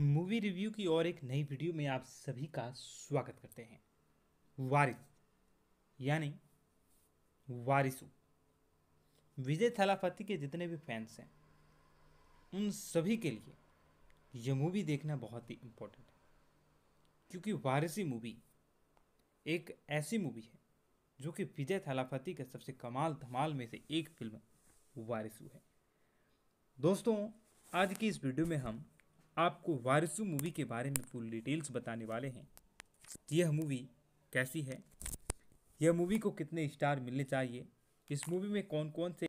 movie review की और एक नई वीडियो में आप सभी का स्वागत करते हैं वारिस यानी वारिसू विजय थलाफती के जितने भी फैंस हैं उन सभी के लिए यह मूवी देखना बहुत ही इम्पोर्टेंट है क्योंकि वारिसी मूवी एक ऐसी मूवी है जो कि विजय थलाफती का सबसे कमाल धमाल में से एक फिल्म वारिसू है दोस्तों आज की इस वीडियो में हम आपको वारिसू मूवी के बारे में फुल डिटेल्स बताने वाले हैं यह मूवी कैसी है यह मूवी को कितने स्टार मिलने चाहिए इस मूवी में कौन कौन से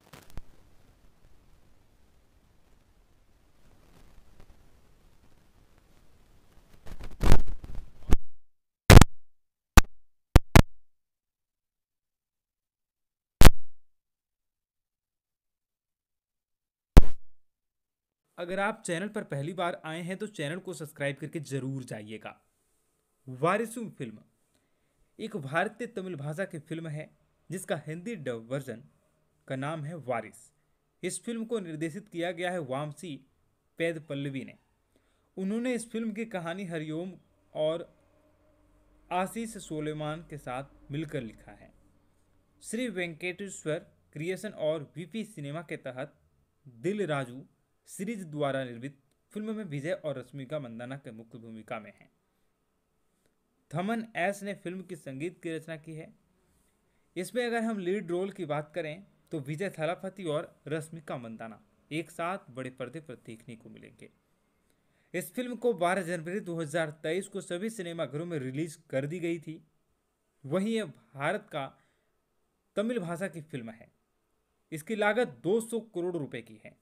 अगर आप चैनल पर पहली बार आए हैं तो चैनल को सब्सक्राइब करके जरूर जाइएगा वारिस फिल्म एक भारतीय तमिल भाषा की फिल्म है जिसका हिंदी डब वर्जन का नाम है वारिस इस फिल्म को निर्देशित किया गया है वामसी पैद पल्लवी ने उन्होंने इस फिल्म की कहानी हरिओम और आशीष सोलेमान के साथ मिलकर लिखा है श्री वेंकटेश्वर क्रिएशन और वीपी सिनेमा के तहत दिल राजू सीरीज द्वारा निर्मित फिल्म में विजय और रश्मिका मंदाना के मुख्य भूमिका में हैं थमन एस ने फिल्म की संगीत की रचना की है इसमें अगर हम लीड रोल की बात करें तो विजय थलापति और रश्मिका मंदाना एक साथ बड़े पर्दे पर देखने को मिलेंगे इस फिल्म को 12 जनवरी 2023 को सभी सिनेमाघरों में रिलीज कर दी गई थी वहीं यह भारत का तमिल भाषा की फिल्म है इसकी लागत 200 करोड़ रुपए की है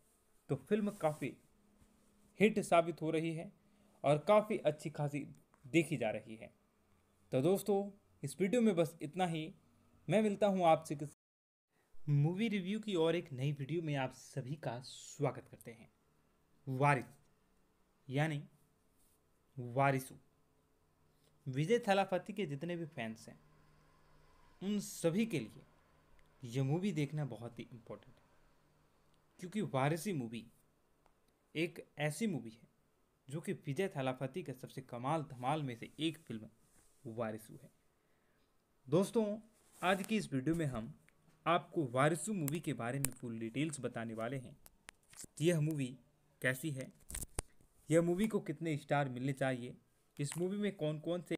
तो फिल्म काफ़ी हिट साबित हो रही है और काफ़ी अच्छी खासी देखी जा रही है तो दोस्तों इस वीडियो में बस इतना ही मैं मिलता हूँ आपसे किसी मूवी रिव्यू की और एक नई वीडियो में आप सभी का स्वागत करते हैं वारिस यानी वारिसु विजय थलाफती के जितने भी फैंस हैं उन सभी के लिए यह मूवी देखना बहुत ही इम्पोर्टेंट है क्योंकि वारसी मूवी एक ऐसी मूवी है जो कि विजय थालापति का सबसे कमाल धमाल में से एक फिल्म वारिसू है दोस्तों आज की इस वीडियो में हम आपको वारिसू मूवी के बारे में फुल डिटेल्स बताने वाले हैं यह मूवी कैसी है यह मूवी को कितने स्टार मिलने चाहिए इस मूवी में कौन कौन से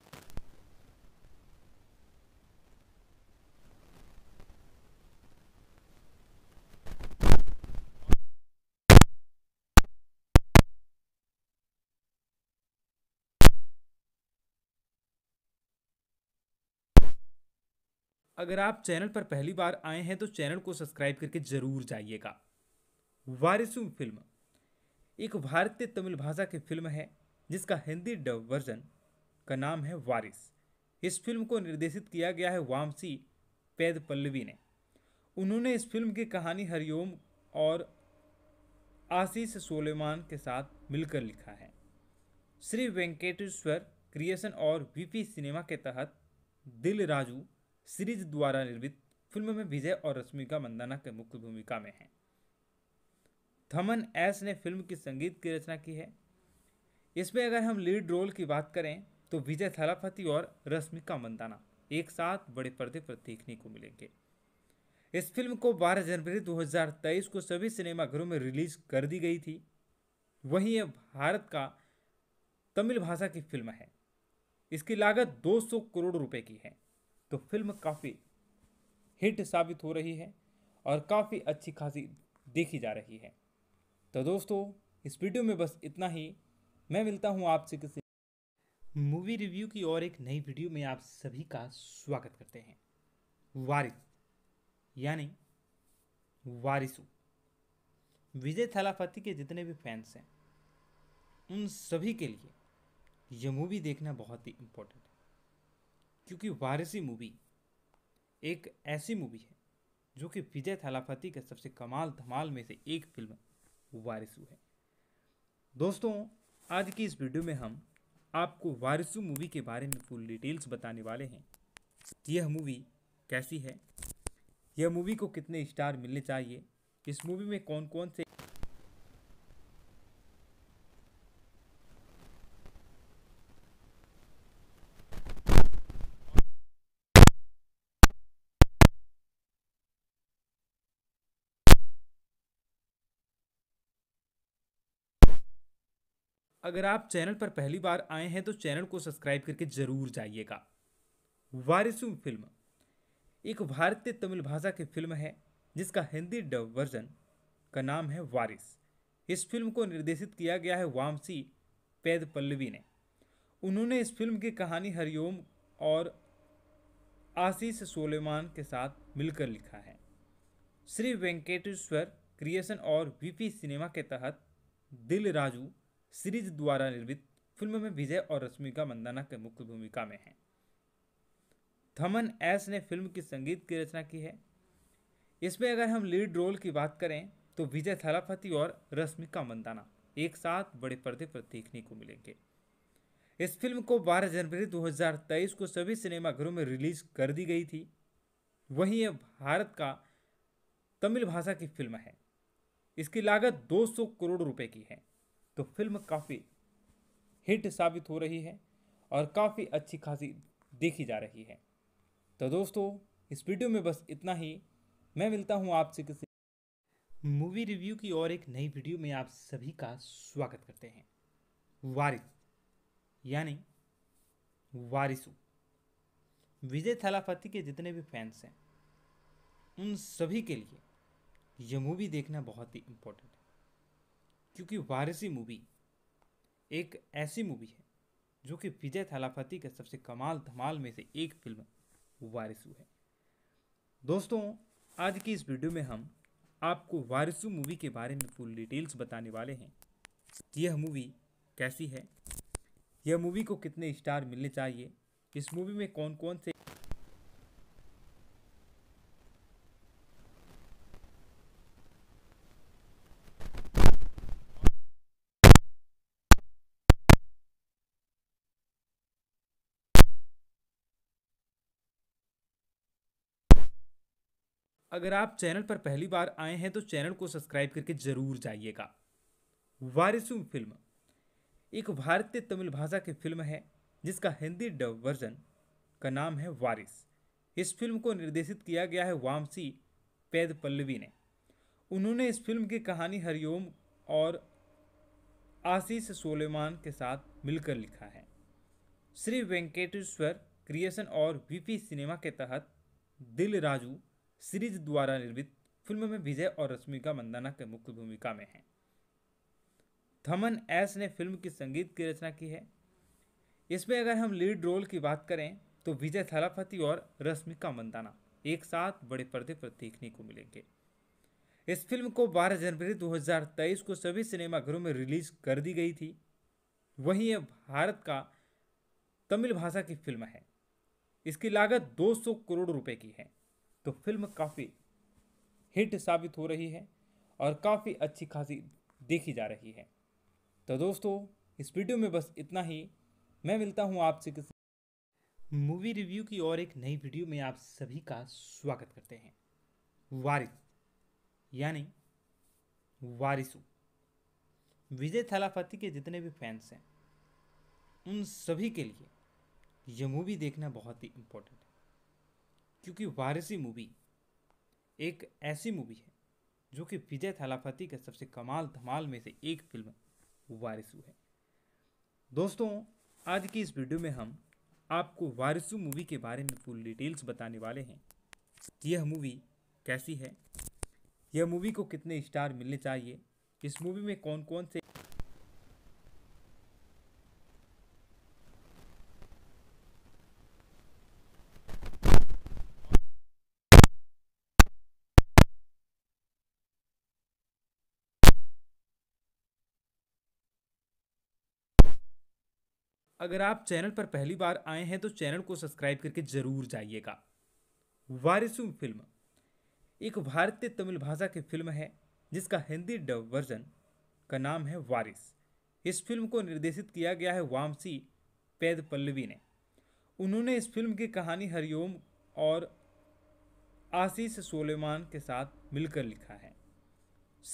अगर आप चैनल पर पहली बार आए हैं तो चैनल को सब्सक्राइब करके जरूर जाइएगा वारिस फिल्म एक भारतीय तमिल भाषा की फिल्म है जिसका हिंदी डब वर्जन का नाम है वारिस इस फिल्म को निर्देशित किया गया है वामसी पैद पल्लवी ने उन्होंने इस फिल्म की कहानी हरिओम और आशीष सोलेमान के साथ मिलकर लिखा है श्री वेंकटेश्वर क्रिएशन और वीपी सिनेमा के तहत दिल राजू सीरीज द्वारा निर्मित फिल्म में विजय और रश्मिका मंदाना के मुख्य भूमिका में हैं थमन एस ने फिल्म की संगीत की रचना की है इसमें अगर हम लीड रोल की बात करें तो विजय थलापति और रश्मिका मंदाना एक साथ बड़े पर्दे पर देखने को मिलेंगे इस फिल्म को 12 जनवरी 2023 को सभी सिनेमाघरों में रिलीज कर दी गई थी वहीं यह भारत का तमिल भाषा की फिल्म है इसकी लागत 200 करोड़ रुपए की है तो फिल्म काफ़ी हिट साबित हो रही है और काफ़ी अच्छी खासी देखी जा रही है तो दोस्तों इस वीडियो में बस इतना ही मैं मिलता हूँ आपसे किसी मूवी रिव्यू की और एक नई वीडियो में आप सभी का स्वागत करते हैं वारिस यानी वारिसू विजय थलापति के जितने भी फैंस हैं उन सभी के लिए यह मूवी देखना बहुत ही इम्पोर्टेंट है क्योंकि वारसी मूवी एक ऐसी मूवी है जो कि विजय थालापति के सबसे कमाल धमाल में से एक फिल्म वारिसु है दोस्तों आज की इस वीडियो में हम आपको वारिसु मूवी के बारे में फुल डिटेल्स बताने वाले हैं यह मूवी कैसी है यह मूवी को कितने स्टार मिलने चाहिए इस मूवी में कौन कौन से अगर आप चैनल पर पहली बार आए हैं तो चैनल को सब्सक्राइब करके जरूर जाइएगा वारिसु फिल्म एक भारतीय तमिल भाषा की फिल्म है जिसका हिंदी डब वर्जन का नाम है वारिस इस फिल्म को निर्देशित किया गया है वामसी पैद पल्लवी ने उन्होंने इस फिल्म की कहानी हरिओम और आशीष सोलेमान के साथ मिलकर लिखा है श्री वेंकटेश्वर क्रिएशन और वीपी सिनेमा के तहत दिल राजू सीरीज द्वारा निर्मित फिल्म में विजय और रश्मिका मंदाना के मुख्य भूमिका में हैं थमन एस ने फिल्म की संगीत की रचना की है इसमें अगर हम लीड रोल की बात करें तो विजय थलापति और रश्मिका मंदाना एक साथ बड़े पर्दे पर देखने को मिलेंगे इस फिल्म को 12 जनवरी 2023 को सभी सिनेमाघरों में रिलीज कर दी गई थी वहीं यह भारत का तमिल भाषा की फिल्म है इसकी लागत 200 करोड़ रुपए की है तो फिल्म काफ़ी हिट साबित हो रही है और काफ़ी अच्छी खासी देखी जा रही है तो दोस्तों इस वीडियो में बस इतना ही मैं मिलता हूँ आपसे किसी मूवी रिव्यू की और एक नई वीडियो में आप सभी का स्वागत करते हैं वारिस यानी वारिस विजय थलापति के जितने भी फैंस हैं उन सभी के लिए यह मूवी देखना बहुत ही इम्पोर्टेंट क्योंकि वारसी मूवी एक ऐसी मूवी है जो कि विजय थालापति के सबसे कमाल धमाल में से एक फिल्म वारिसू है दोस्तों आज की इस वीडियो में हम आपको वारिसू मूवी के बारे में फुल डिटेल्स बताने वाले हैं यह मूवी कैसी है यह मूवी को कितने स्टार मिलने चाहिए इस मूवी में कौन कौन से अगर आप चैनल पर पहली बार आए हैं तो चैनल को सब्सक्राइब करके जरूर जाइएगा वारिसु फिल्म एक भारतीय तमिल भाषा की फिल्म है जिसका हिंदी डब वर्जन का नाम है वारिस इस फिल्म को निर्देशित किया गया है वामसी पैद पल्लवी ने उन्होंने इस फिल्म की कहानी हरिओम और आशीष सोलेमान के साथ मिलकर लिखा है श्री वेंकटेश्वर क्रिएशन और वीपी सिनेमा के तहत दिल राजू सीरीज द्वारा निर्मित फिल्म में विजय और रश्मिका मंदाना के मुख्य भूमिका में हैं थमन एस ने फिल्म की संगीत की रचना की है इसमें अगर हम लीड रोल की बात करें तो विजय थलापति और रश्मिका मंदाना एक साथ बड़े पर्दे पर देखने को मिलेंगे इस फिल्म को 12 जनवरी 2023 को सभी सिनेमाघरों में रिलीज कर दी गई थी वहीं यह भारत का तमिल भाषा की फिल्म है इसकी लागत 200 करोड़ रुपए की है तो फिल्म काफ़ी हिट साबित हो रही है और काफ़ी अच्छी खासी देखी जा रही है तो दोस्तों इस वीडियो में बस इतना ही मैं मिलता हूँ आपसे किसी मूवी रिव्यू की और एक नई वीडियो में आप सभी का स्वागत करते हैं वारिस यानी वारिसू विजय थलापति के जितने भी फैंस हैं उन सभी के लिए यह मूवी देखना बहुत ही इम्पोर्टेंट है क्योंकि वारसी मूवी एक ऐसी मूवी है जो कि विजय थालापति के सबसे कमाल धमाल में से एक फिल्म वारिसु है दोस्तों आज की इस वीडियो में हम आपको वारिसू मूवी के बारे में फुल डिटेल्स बताने वाले हैं यह मूवी कैसी है यह मूवी को कितने स्टार मिलने चाहिए इस मूवी में कौन कौन से अगर आप चैनल पर पहली बार आए हैं तो चैनल को सब्सक्राइब करके ज़रूर जाइएगा वारिसू फिल्म एक भारतीय तमिल भाषा की फिल्म है जिसका हिंदी डब वर्जन का नाम है वारिस इस फिल्म को निर्देशित किया गया है वामसी पैद पल्लवी ने उन्होंने इस फिल्म की कहानी हरिओम और आशीष सोलेमान के साथ मिलकर लिखा है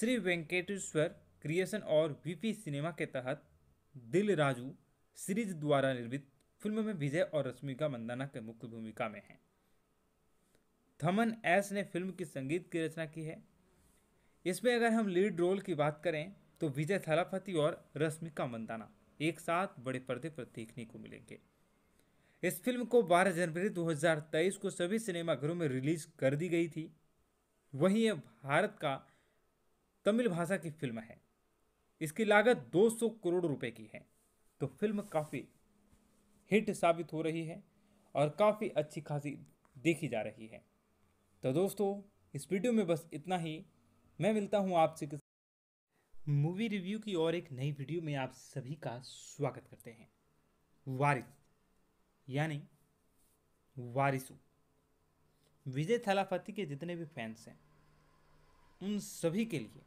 श्री वेंकटेश्वर क्रिएशन और वीपी सिनेमा के तहत दिल राजू सीरीज द्वारा निर्मित फिल्म में विजय और रश्मिका मंदाना के मुख्य भूमिका में हैं थमन एस ने फिल्म की संगीत की रचना की है इसमें अगर हम लीड रोल की बात करें तो विजय थलापति और रश्मिका मंदाना एक साथ बड़े पर्दे पर देखने को मिलेंगे इस फिल्म को 12 जनवरी 2023 को सभी सिनेमाघरों में रिलीज कर दी गई थी वहीं यह भारत का तमिल भाषा की फिल्म है इसकी लागत 200 करोड़ रुपए की है तो फिल्म काफ़ी हिट साबित हो रही है और काफ़ी अच्छी खासी देखी जा रही है तो दोस्तों इस वीडियो में बस इतना ही मैं मिलता हूँ आपसे किसी मूवी रिव्यू की और एक नई वीडियो में आप सभी का स्वागत करते हैं वारिस यानी वारिसू विजय थलाफती के जितने भी फैंस हैं उन सभी के लिए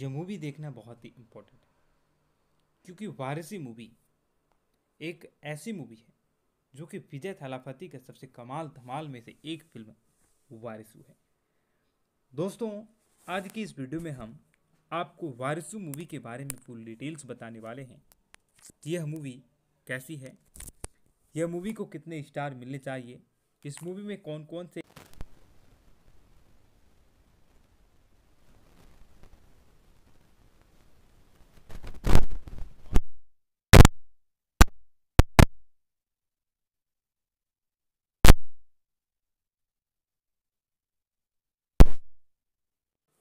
यह मूवी देखना बहुत ही इम्पोर्टेंट है क्योंकि वारिसी मूवी एक ऐसी मूवी है जो कि विजय थालापति के सबसे कमाल धमाल में से एक फिल्म वारिसू है दोस्तों आज की इस वीडियो में हम आपको वारिसू मूवी के बारे में फुल डिटेल्स बताने वाले हैं यह मूवी कैसी है यह मूवी को कितने स्टार मिलने चाहिए इस मूवी में कौन कौन से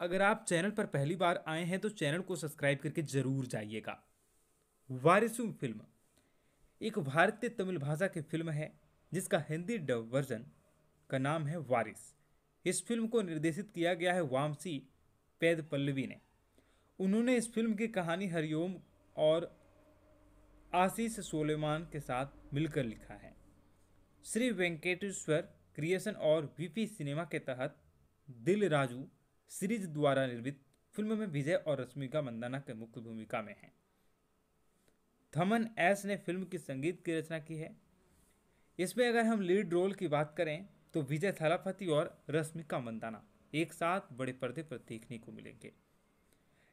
अगर आप चैनल पर पहली बार आए हैं तो चैनल को सब्सक्राइब करके जरूर जाइएगा वारिसुम फिल्म एक भारतीय तमिल भाषा की फिल्म है जिसका हिंदी डब वर्जन का नाम है वारिस इस फिल्म को निर्देशित किया गया है वामसी पैद पल्लवी ने उन्होंने इस फिल्म की कहानी हरिओम और आशीष सोलेमान के साथ मिलकर लिखा है श्री वेंकटेश्वर क्रिएशन और वीपी सिनेमा के तहत दिल राजू सीरीज द्वारा निर्मित फिल्म में विजय और रश्मिका मंदाना के मुख्य भूमिका में हैं थमन एस ने फिल्म की संगीत की रचना की है इसमें अगर हम लीड रोल की बात करें तो विजय थलापति और रश्मिका मंदाना एक साथ बड़े पर्दे पर देखने को मिलेंगे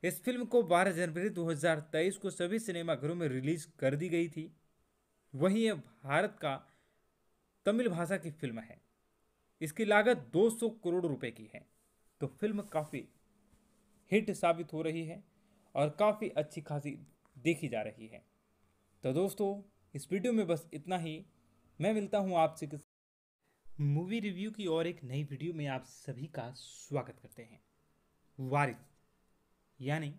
इस फिल्म को 12 जनवरी 2023 को सभी सिनेमाघरों में रिलीज कर दी गई थी वहीं यह भारत का तमिल भाषा की फिल्म है इसकी लागत 200 करोड़ रुपए की है तो फिल्म काफ़ी हिट साबित हो रही है और काफ़ी अच्छी खासी देखी जा रही है तो दोस्तों इस वीडियो में बस इतना ही मैं मिलता हूँ आपसे किस मूवी रिव्यू की और एक नई वीडियो में आप सभी का स्वागत करते हैं वारिस यानी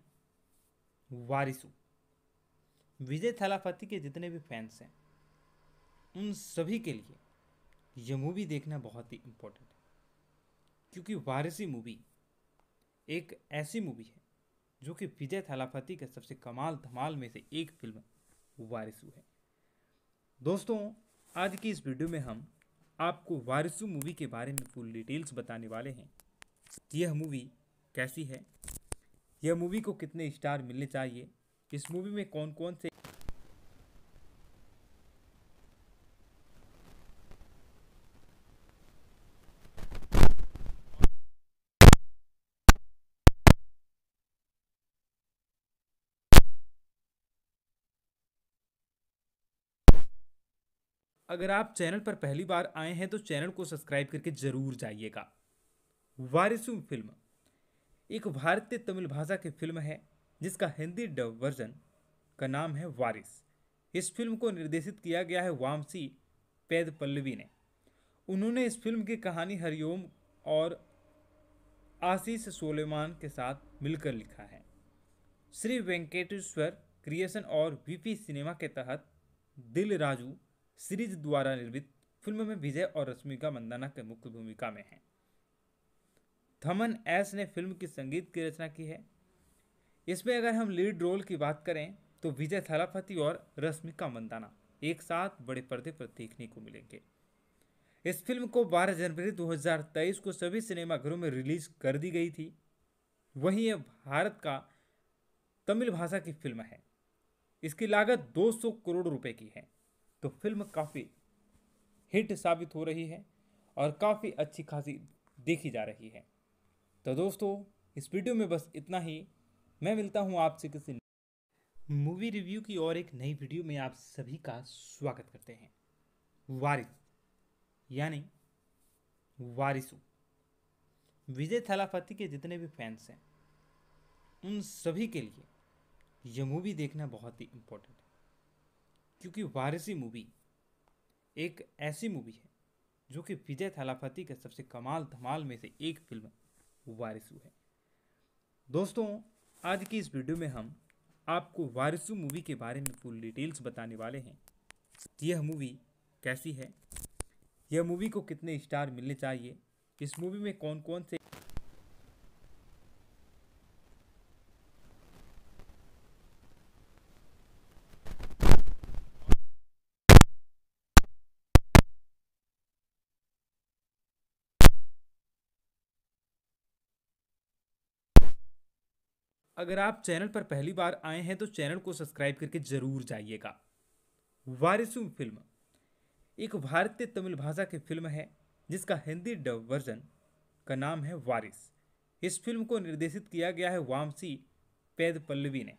वारिसु विजय थलाफती के जितने भी फैंस हैं उन सभी के लिए यह मूवी देखना बहुत ही इम्पोर्टेंट है क्योंकि वारसी मूवी एक ऐसी मूवी है जो कि विजय थालापति के सबसे कमाल धमाल में से एक फिल्म वारिसू है दोस्तों आज की इस वीडियो में हम आपको वारिसू मूवी के बारे में फुल डिटेल्स बताने वाले हैं यह मूवी कैसी है यह मूवी को कितने स्टार मिलने चाहिए इस मूवी में कौन कौन से अगर आप चैनल पर पहली बार आए हैं तो चैनल को सब्सक्राइब करके जरूर जाइएगा वारिसू फिल्म एक भारतीय तमिल भाषा की फिल्म है जिसका हिंदी डब वर्जन का नाम है वारिस इस फिल्म को निर्देशित किया गया है वामसी पैद पल्लवी ने उन्होंने इस फिल्म की कहानी हरिओम और आशीष सोलेमान के साथ मिलकर लिखा है श्री वेंकटेश्वर क्रिएशन और वीपी सिनेमा के तहत दिल राजू सीरीज द्वारा निर्मित फिल्म में विजय और रश्मिका मंदाना के मुख्य भूमिका में हैं थमन एस ने फिल्म की संगीत की रचना की है इसमें अगर हम लीड रोल की बात करें तो विजय थलापति और रश्मिका मंदाना एक साथ बड़े पर्दे पर देखने को मिलेंगे इस फिल्म को 12 जनवरी 2023 को सभी सिनेमाघरों में रिलीज कर दी गई थी वहीं यह भारत का तमिल भाषा की फिल्म है इसकी लागत 200 करोड़ रुपए की है तो फिल्म काफ़ी हिट साबित हो रही है और काफ़ी अच्छी खासी देखी जा रही है तो दोस्तों इस वीडियो में बस इतना ही मैं मिलता हूँ आपसे किसी मूवी रिव्यू की और एक नई वीडियो में आप सभी का स्वागत करते हैं वारिस यानी वारिसू विजय थालापति के जितने भी फैंस हैं उन सभी के लिए यह मूवी देखना बहुत ही इम्पोर्टेंट है क्योंकि वारसी मूवी एक ऐसी मूवी है जो कि विजय थालापति के सबसे कमाल धमाल में से एक फिल्म वारिसू है दोस्तों आज की इस वीडियो में हम आपको वारिसू मूवी के बारे में फुल डिटेल्स बताने वाले हैं यह मूवी कैसी है यह मूवी को कितने स्टार मिलने चाहिए इस मूवी में कौन कौन से अगर आप चैनल पर पहली बार आए हैं तो चैनल को सब्सक्राइब करके जरूर जाइएगा वारिसू फिल्म एक भारतीय तमिल भाषा की फिल्म है जिसका हिंदी डब वर्जन का नाम है वारिस इस फिल्म को निर्देशित किया गया है वामसी पैद पल्लवी ने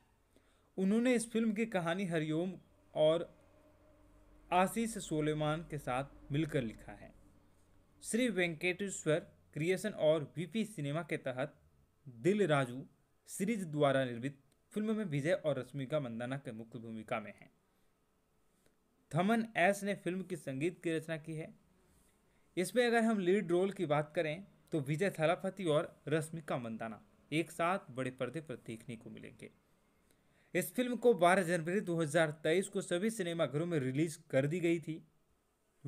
उन्होंने इस फिल्म की कहानी हरिओम और आशीष सोलेमान के साथ मिलकर लिखा है श्री वेंकटेश्वर क्रिएशन और वीपी सिनेमा के तहत दिल राजू सीरीज द्वारा निर्मित फिल्म में विजय और रश्मिका मंदाना के मुख्य भूमिका में हैं थमन एस ने फिल्म की संगीत की रचना की है इसमें अगर हम लीड रोल की बात करें तो विजय थलापति और रश्मिका मंदाना एक साथ बड़े पर्दे पर देखने को मिलेंगे इस फिल्म को 12 जनवरी 2023 को सभी सिनेमाघरों में रिलीज कर दी गई थी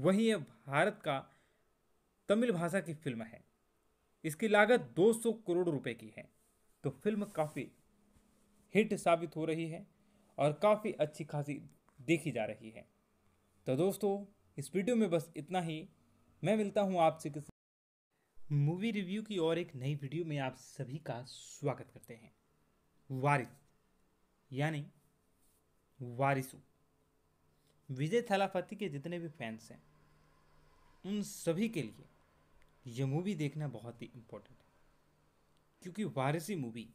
वहीं यह भारत का तमिल भाषा की फिल्म है इसकी लागत 200 करोड़ रुपए की है तो फिल्म काफ़ी हिट साबित हो रही है और काफ़ी अच्छी खासी देखी जा रही है तो दोस्तों इस वीडियो में बस इतना ही मैं मिलता हूँ आपसे किसी मूवी रिव्यू की और एक नई वीडियो में आप सभी का स्वागत करते हैं वारिस यानी वारिसू विजय थलापति के जितने भी फैंस हैं उन सभी के लिए यह मूवी देखना बहुत ही इम्पोर्टेंट है क्योंकि वारसी मूवी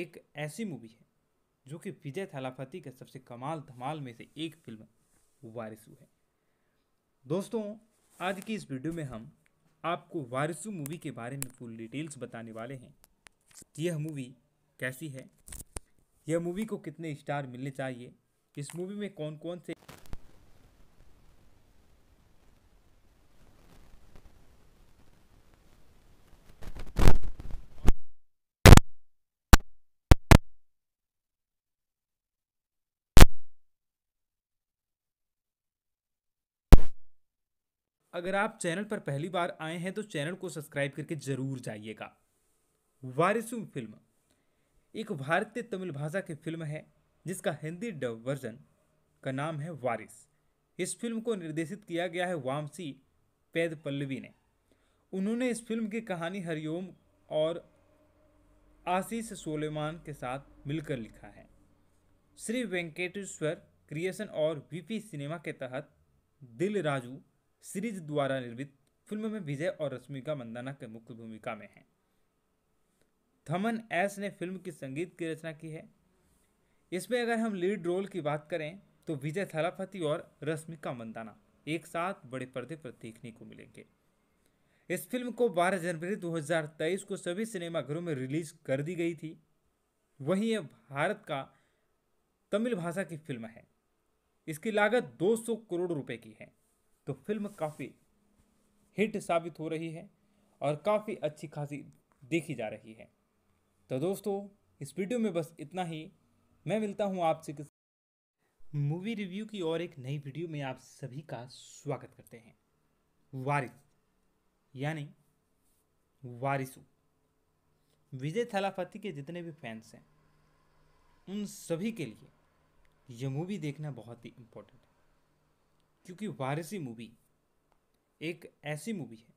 एक ऐसी मूवी है जो कि विजय थालापति के सबसे कमाल धमाल में से एक फिल्म वारिसू है दोस्तों आज की इस वीडियो में हम आपको वारिसू मूवी के बारे में फुल डिटेल्स बताने वाले हैं यह मूवी कैसी है यह मूवी को कितने स्टार मिलने चाहिए इस मूवी में कौन कौन से अगर आप चैनल पर पहली बार आए हैं तो चैनल को सब्सक्राइब करके जरूर जाइएगा वारिसू फिल्म एक भारतीय तमिल भाषा की फिल्म है जिसका हिंदी डब वर्जन का नाम है वारिस इस फिल्म को निर्देशित किया गया है वामसी पैद पल्लवी ने उन्होंने इस फिल्म की कहानी हरिओम और आशीष सोलेमान के साथ मिलकर लिखा है श्री वेंकटेश्वर क्रिएशन और वीपी सिनेमा के तहत दिल राजू सीरीज द्वारा निर्मित फिल्म में विजय और रश्मिका मंदाना के मुख्य भूमिका में हैं थमन एस ने फिल्म की संगीत की रचना की है इसमें अगर हम लीड रोल की बात करें तो विजय थलापति और रश्मिका मंदाना एक साथ बड़े पर्दे पर देखने को मिलेंगे इस फिल्म को 12 जनवरी 2023 को सभी सिनेमाघरों में रिलीज कर दी गई थी वहीं यह भारत का तमिल भाषा की फिल्म है इसकी लागत 200 करोड़ रुपए की है तो फिल्म काफ़ी हिट साबित हो रही है और काफ़ी अच्छी खासी देखी जा रही है तो दोस्तों इस वीडियो में बस इतना ही मैं मिलता हूँ आपसे किसी मूवी रिव्यू की और एक नई वीडियो में आप सभी का स्वागत करते हैं वारिस यानी वारिस विजय थलापति के जितने भी फैंस हैं उन सभी के लिए यह मूवी देखना बहुत ही इम्पोर्टेंट क्योंकि वारसी मूवी एक ऐसी मूवी है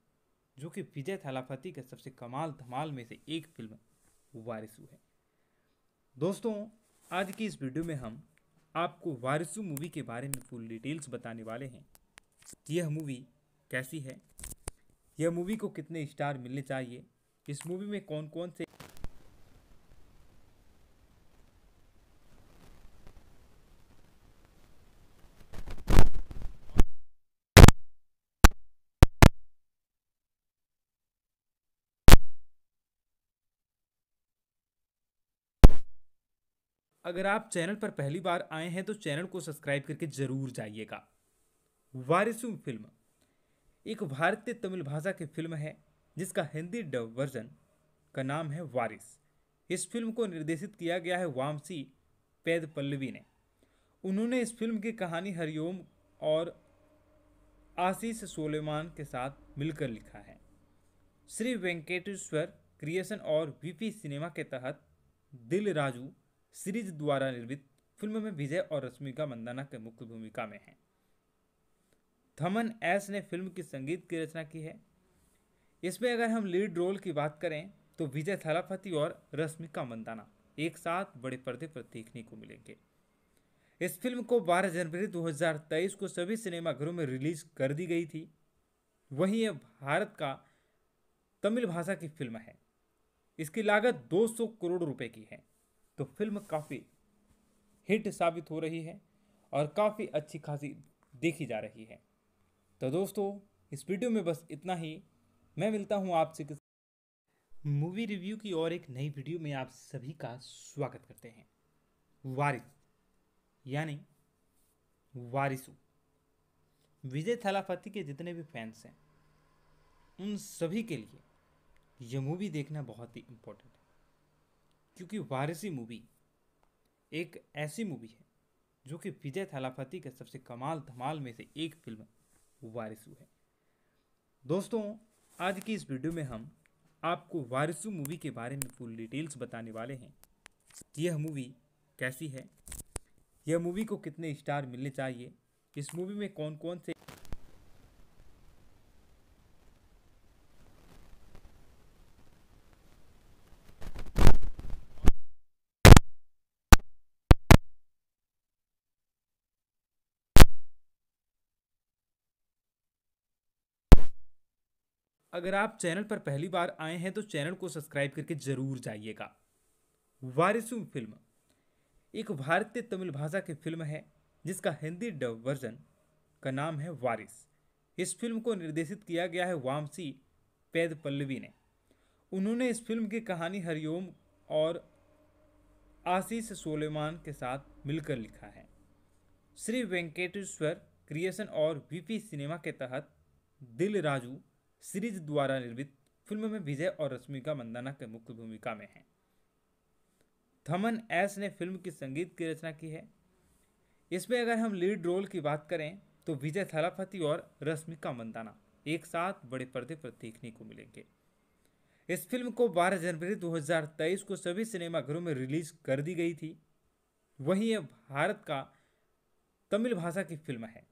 जो कि विजय थालापति के सबसे कमाल धमाल में से एक फिल्म वारिसू है दोस्तों आज की इस वीडियो में हम आपको वारिसू मूवी के बारे में फुल डिटेल्स बताने वाले हैं यह मूवी कैसी है यह मूवी को कितने स्टार मिलने चाहिए इस मूवी में कौन कौन से अगर आप चैनल पर पहली बार आए हैं तो चैनल को सब्सक्राइब करके जरूर जाइएगा वारिसु फिल्म एक भारतीय तमिल भाषा की फिल्म है जिसका हिंदी डब वर्जन का नाम है वारिस इस फिल्म को निर्देशित किया गया है वामसी पैद पल्लवी ने उन्होंने इस फिल्म की कहानी हरिओम और आशीष सोलेमान के साथ मिलकर लिखा है श्री वेंकटेश्वर क्रिएशन और वीपी सिनेमा के तहत दिल राजू सीरीज द्वारा निर्मित फिल्म में विजय और रश्मिका मंदाना के मुख्य भूमिका में हैं थमन एस ने फिल्म की संगीत की रचना की है इसमें अगर हम लीड रोल की बात करें तो विजय थलापति और रश्मिका मंदाना एक साथ बड़े पर्दे पर देखने को मिलेंगे इस फिल्म को 12 जनवरी 2023 को सभी सिनेमाघरों में रिलीज कर दी गई थी वहीं यह भारत का तमिल भाषा की फिल्म है इसकी लागत 200 करोड़ रुपए की है तो फिल्म काफ़ी हिट साबित हो रही है और काफ़ी अच्छी खासी देखी जा रही है तो दोस्तों इस वीडियो में बस इतना ही मैं मिलता हूँ आपसे मूवी रिव्यू की और एक नई वीडियो में आप सभी का स्वागत करते हैं वारिस यानी वारिसू विजय थालापति के जितने भी फैंस हैं उन सभी के लिए यह मूवी देखना बहुत ही इम्पोर्टेंट क्योंकि वारसी मूवी एक ऐसी मूवी है जो कि विजय थालापति के सबसे कमाल धमाल में से एक फिल्म वारिसु है दोस्तों आज की इस वीडियो में हम आपको वारिसू मूवी के बारे में फुल डिटेल्स बताने वाले हैं यह मूवी कैसी है यह मूवी को कितने स्टार मिलने चाहिए इस मूवी में कौन कौन से अगर आप चैनल पर पहली बार आए हैं तो चैनल को सब्सक्राइब करके जरूर जाइएगा वारिसु फिल्म एक भारतीय तमिल भाषा की फिल्म है जिसका हिंदी डब वर्जन का नाम है वारिस इस फिल्म को निर्देशित किया गया है वामसी पैद पल्लवी ने उन्होंने इस फिल्म की कहानी हरिओम और आशीष सोलेमान के साथ मिलकर लिखा है श्री वेंकटेश्वर क्रिएशन और वीपी सिनेमा के तहत दिल राजू सीरीज द्वारा निर्मित फिल्म में विजय और रश्मिका मंदाना के मुख्य भूमिका में हैं थमन एस ने फिल्म की संगीत की रचना की है इसमें अगर हम लीड रोल की बात करें तो विजय थलापति और रश्मिका मंदाना एक साथ बड़े पर्दे पर देखने को मिलेंगे इस फिल्म को 12 जनवरी 2023 को सभी सिनेमाघरों में रिलीज कर दी गई थी वहीं यह भारत का तमिल भाषा की फिल्म है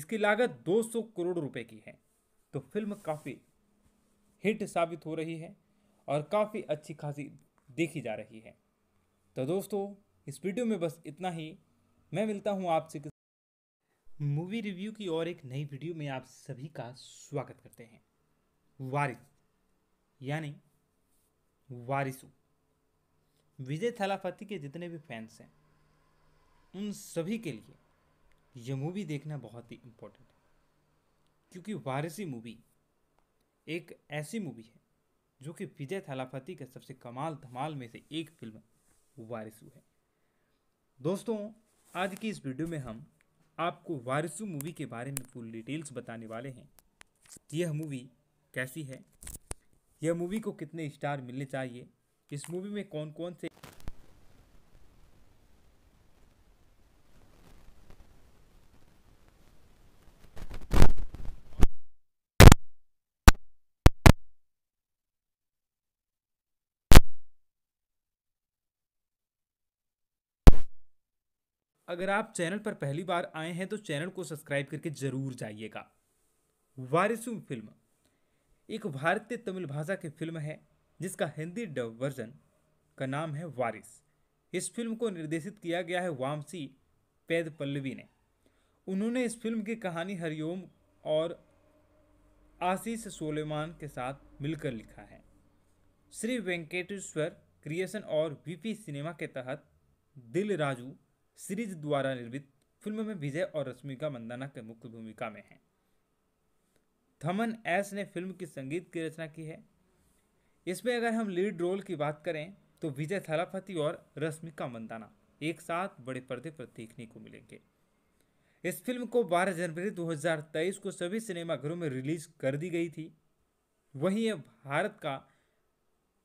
इसकी लागत 200 करोड़ रुपए की है तो फिल्म काफ़ी हिट साबित हो रही है और काफ़ी अच्छी खासी देखी जा रही है तो दोस्तों इस वीडियो में बस इतना ही मैं मिलता हूँ आपसे मूवी रिव्यू की और एक नई वीडियो में आप सभी का स्वागत करते हैं वारिस यानी वारिसू विजय थालापति के जितने भी फैंस हैं उन सभी के लिए यह मूवी देखना बहुत ही इम्पोर्टेंट है क्योंकि वारसी मूवी एक ऐसी मूवी है जो कि विजय थालापति के सबसे कमाल धमाल में से एक फिल्म वारिसू है दोस्तों आज की इस वीडियो में हम आपको वारिसू मूवी के बारे में फुल डिटेल्स बताने वाले हैं यह मूवी कैसी है यह मूवी को कितने स्टार मिलने चाहिए इस मूवी में कौन कौन से अगर आप चैनल पर पहली बार आए हैं तो चैनल को सब्सक्राइब करके जरूर जाइएगा वारिसू फिल्म एक भारतीय तमिल भाषा की फिल्म है जिसका हिंदी डब वर्जन का नाम है वारिस इस फिल्म को निर्देशित किया गया है वामसी पैद पल्लवी ने उन्होंने इस फिल्म की कहानी हरिओम और आशीष सोलेमान के साथ मिलकर लिखा है श्री वेंकटेश्वर क्रिएशन और वीपी सिनेमा के तहत दिल राजू सीरीज द्वारा निर्मित फिल्म में विजय और रश्मिका मंदाना के मुख्य भूमिका में हैं थमन एस ने फिल्म की संगीत की रचना की है इसमें अगर हम लीड रोल की बात करें तो विजय थलापति और रश्मिका मंदाना एक साथ बड़े पर्दे पर देखने को मिलेंगे इस फिल्म को 12 जनवरी 2023 को सभी सिनेमाघरों में रिलीज कर दी गई थी वहीं यह भारत का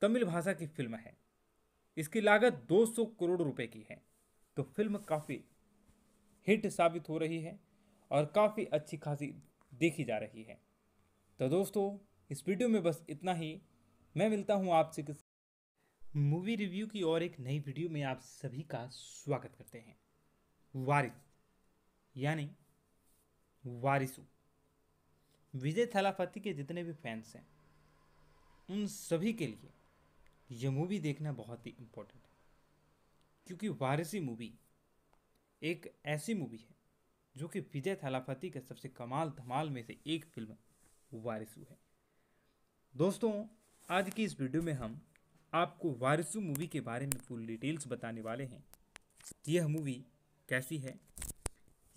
तमिल भाषा की फिल्म है इसकी लागत 200 करोड़ रुपए की है तो फिल्म काफ़ी हिट साबित हो रही है और काफ़ी अच्छी खासी देखी जा रही है तो दोस्तों इस वीडियो में बस इतना ही मैं मिलता हूँ आपसे किसी मूवी रिव्यू की और एक नई वीडियो में आप सभी का स्वागत करते हैं वारिस यानी वारिसु विजय थलाफती के जितने भी फैंस हैं उन सभी के लिए यह मूवी देखना बहुत ही इम्पोर्टेंट है क्योंकि वारसी मूवी एक ऐसी मूवी है जो कि विजय थालापति के सबसे कमाल धमाल में से एक फिल्म वारिसू है दोस्तों आज की इस वीडियो में हम आपको वारिसू मूवी के बारे में फुल डिटेल्स बताने वाले हैं यह मूवी कैसी है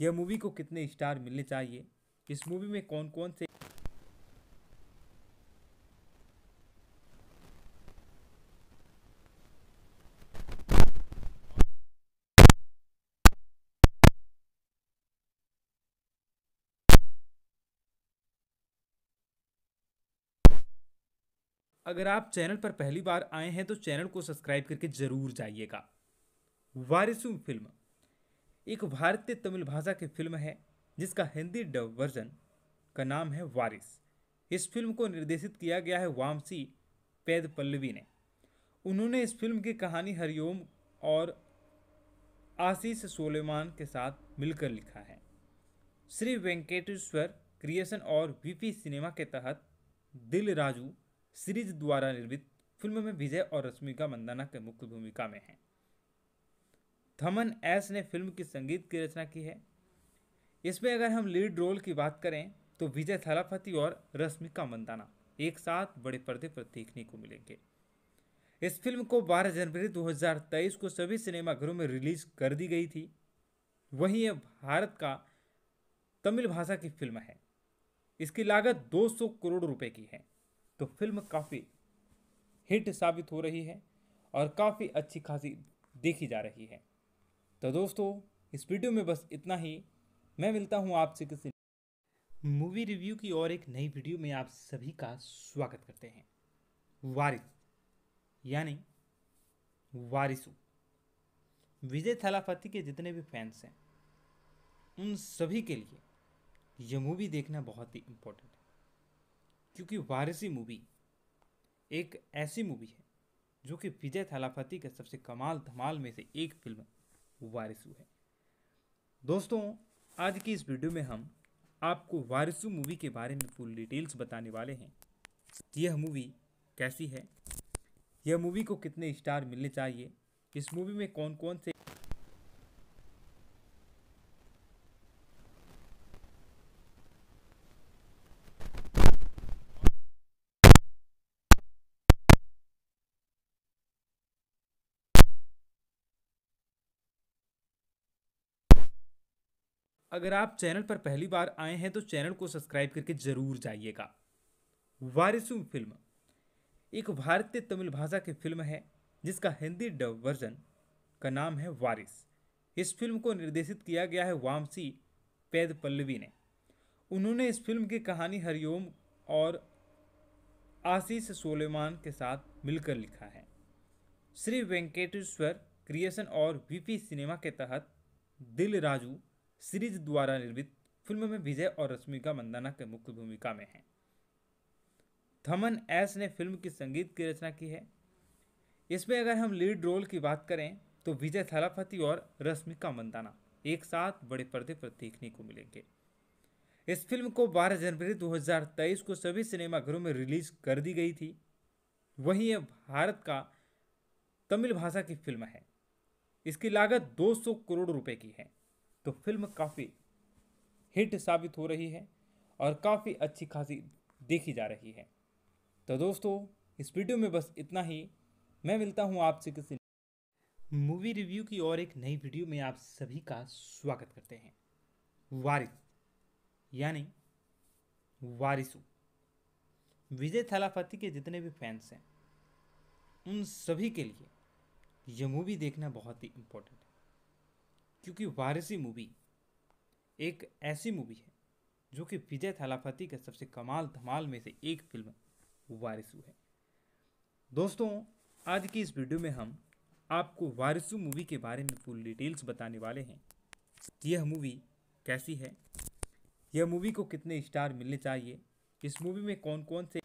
यह मूवी को कितने स्टार मिलने चाहिए इस मूवी में कौन कौन से अगर आप चैनल पर पहली बार आए हैं तो चैनल को सब्सक्राइब करके जरूर जाइएगा वारिसू फिल्म एक भारतीय तमिल भाषा की फिल्म है जिसका हिंदी डब वर्जन का नाम है वारिस इस फिल्म को निर्देशित किया गया है वामसी पैद पल्लवी ने उन्होंने इस फिल्म की कहानी हरिओम और आशीष सोलेमान के साथ मिलकर लिखा है श्री वेंकटेश्वर क्रिएशन और वीपी सिनेमा के तहत दिल राजू सीरीज द्वारा निर्मित फिल्म में विजय और रश्मिका मंदाना के मुख्य भूमिका में हैं थमन एस ने फिल्म की संगीत की रचना की है इसमें अगर हम लीड रोल की बात करें तो विजय थलापति और रश्मिका मंदाना एक साथ बड़े पर्दे पर देखने को मिलेंगे इस फिल्म को 12 जनवरी 2023 को सभी सिनेमाघरों में रिलीज कर दी गई थी वहीं यह भारत का तमिल भाषा की फिल्म है इसकी लागत 200 करोड़ रुपए की है तो फिल्म काफ़ी हिट साबित हो रही है और काफ़ी अच्छी खासी देखी जा रही है तो दोस्तों इस वीडियो में बस इतना ही मैं मिलता हूँ आपसे किसी मूवी रिव्यू की और एक नई वीडियो में आप सभी का स्वागत करते हैं वारिस यानी वारिसू विजय थलापति के जितने भी फैंस हैं उन सभी के लिए यह मूवी देखना बहुत ही इम्पोर्टेंट क्योंकि वारसी मूवी एक ऐसी मूवी है जो कि विजय थालापति के सबसे कमाल धमाल में से एक फिल्म वारिसू है दोस्तों आज की इस वीडियो में हम आपको वारिसू मूवी के बारे में फुल डिटेल्स बताने वाले हैं यह मूवी कैसी है यह मूवी को कितने स्टार मिलने चाहिए इस मूवी में कौन कौन से अगर आप चैनल पर पहली बार आए हैं तो चैनल को सब्सक्राइब करके जरूर जाइएगा वारिसू फिल्म एक भारतीय तमिल भाषा की फिल्म है जिसका हिंदी डब वर्जन का नाम है वारिस इस फिल्म को निर्देशित किया गया है वामसी पैद पल्लवी ने उन्होंने इस फिल्म की कहानी हरिओम और आशीष सोलेमान के साथ मिलकर लिखा है श्री वेंकटेश्वर क्रिएशन और वीपी सिनेमा के तहत दिल राजू सीरीज द्वारा निर्मित फिल्म में विजय और रश्मिका मंदाना के मुख्य भूमिका में हैं थमन एस ने फिल्म की संगीत की रचना की है इसमें अगर हम लीड रोल की बात करें तो विजय थलापति और रश्मिका मंदाना एक साथ बड़े पर्दे पर देखने को मिलेंगे इस फिल्म को 12 जनवरी 2023 को सभी सिनेमाघरों में रिलीज कर दी गई थी वहीं यह भारत का तमिल भाषा की फिल्म है इसकी लागत 200 करोड़ रुपए की है तो फिल्म काफ़ी हिट साबित हो रही है और काफ़ी अच्छी खासी देखी जा रही है तो दोस्तों इस वीडियो में बस इतना ही मैं मिलता हूँ आपसे किसी मूवी रिव्यू की और एक नई वीडियो में आप सभी का स्वागत करते हैं वारिस यानी वारिस विजय थलापति के जितने भी फैंस हैं उन सभी के लिए यह मूवी देखना बहुत ही इम्पोर्टेंट क्योंकि वारसी मूवी एक ऐसी मूवी है जो कि विजय थालापति के सबसे कमाल धमाल में से एक फिल्म वारिसू है दोस्तों आज की इस वीडियो में हम आपको वारिसू मूवी के बारे में फुल डिटेल्स बताने वाले हैं यह मूवी कैसी है यह मूवी को कितने स्टार मिलने चाहिए इस मूवी में कौन कौन से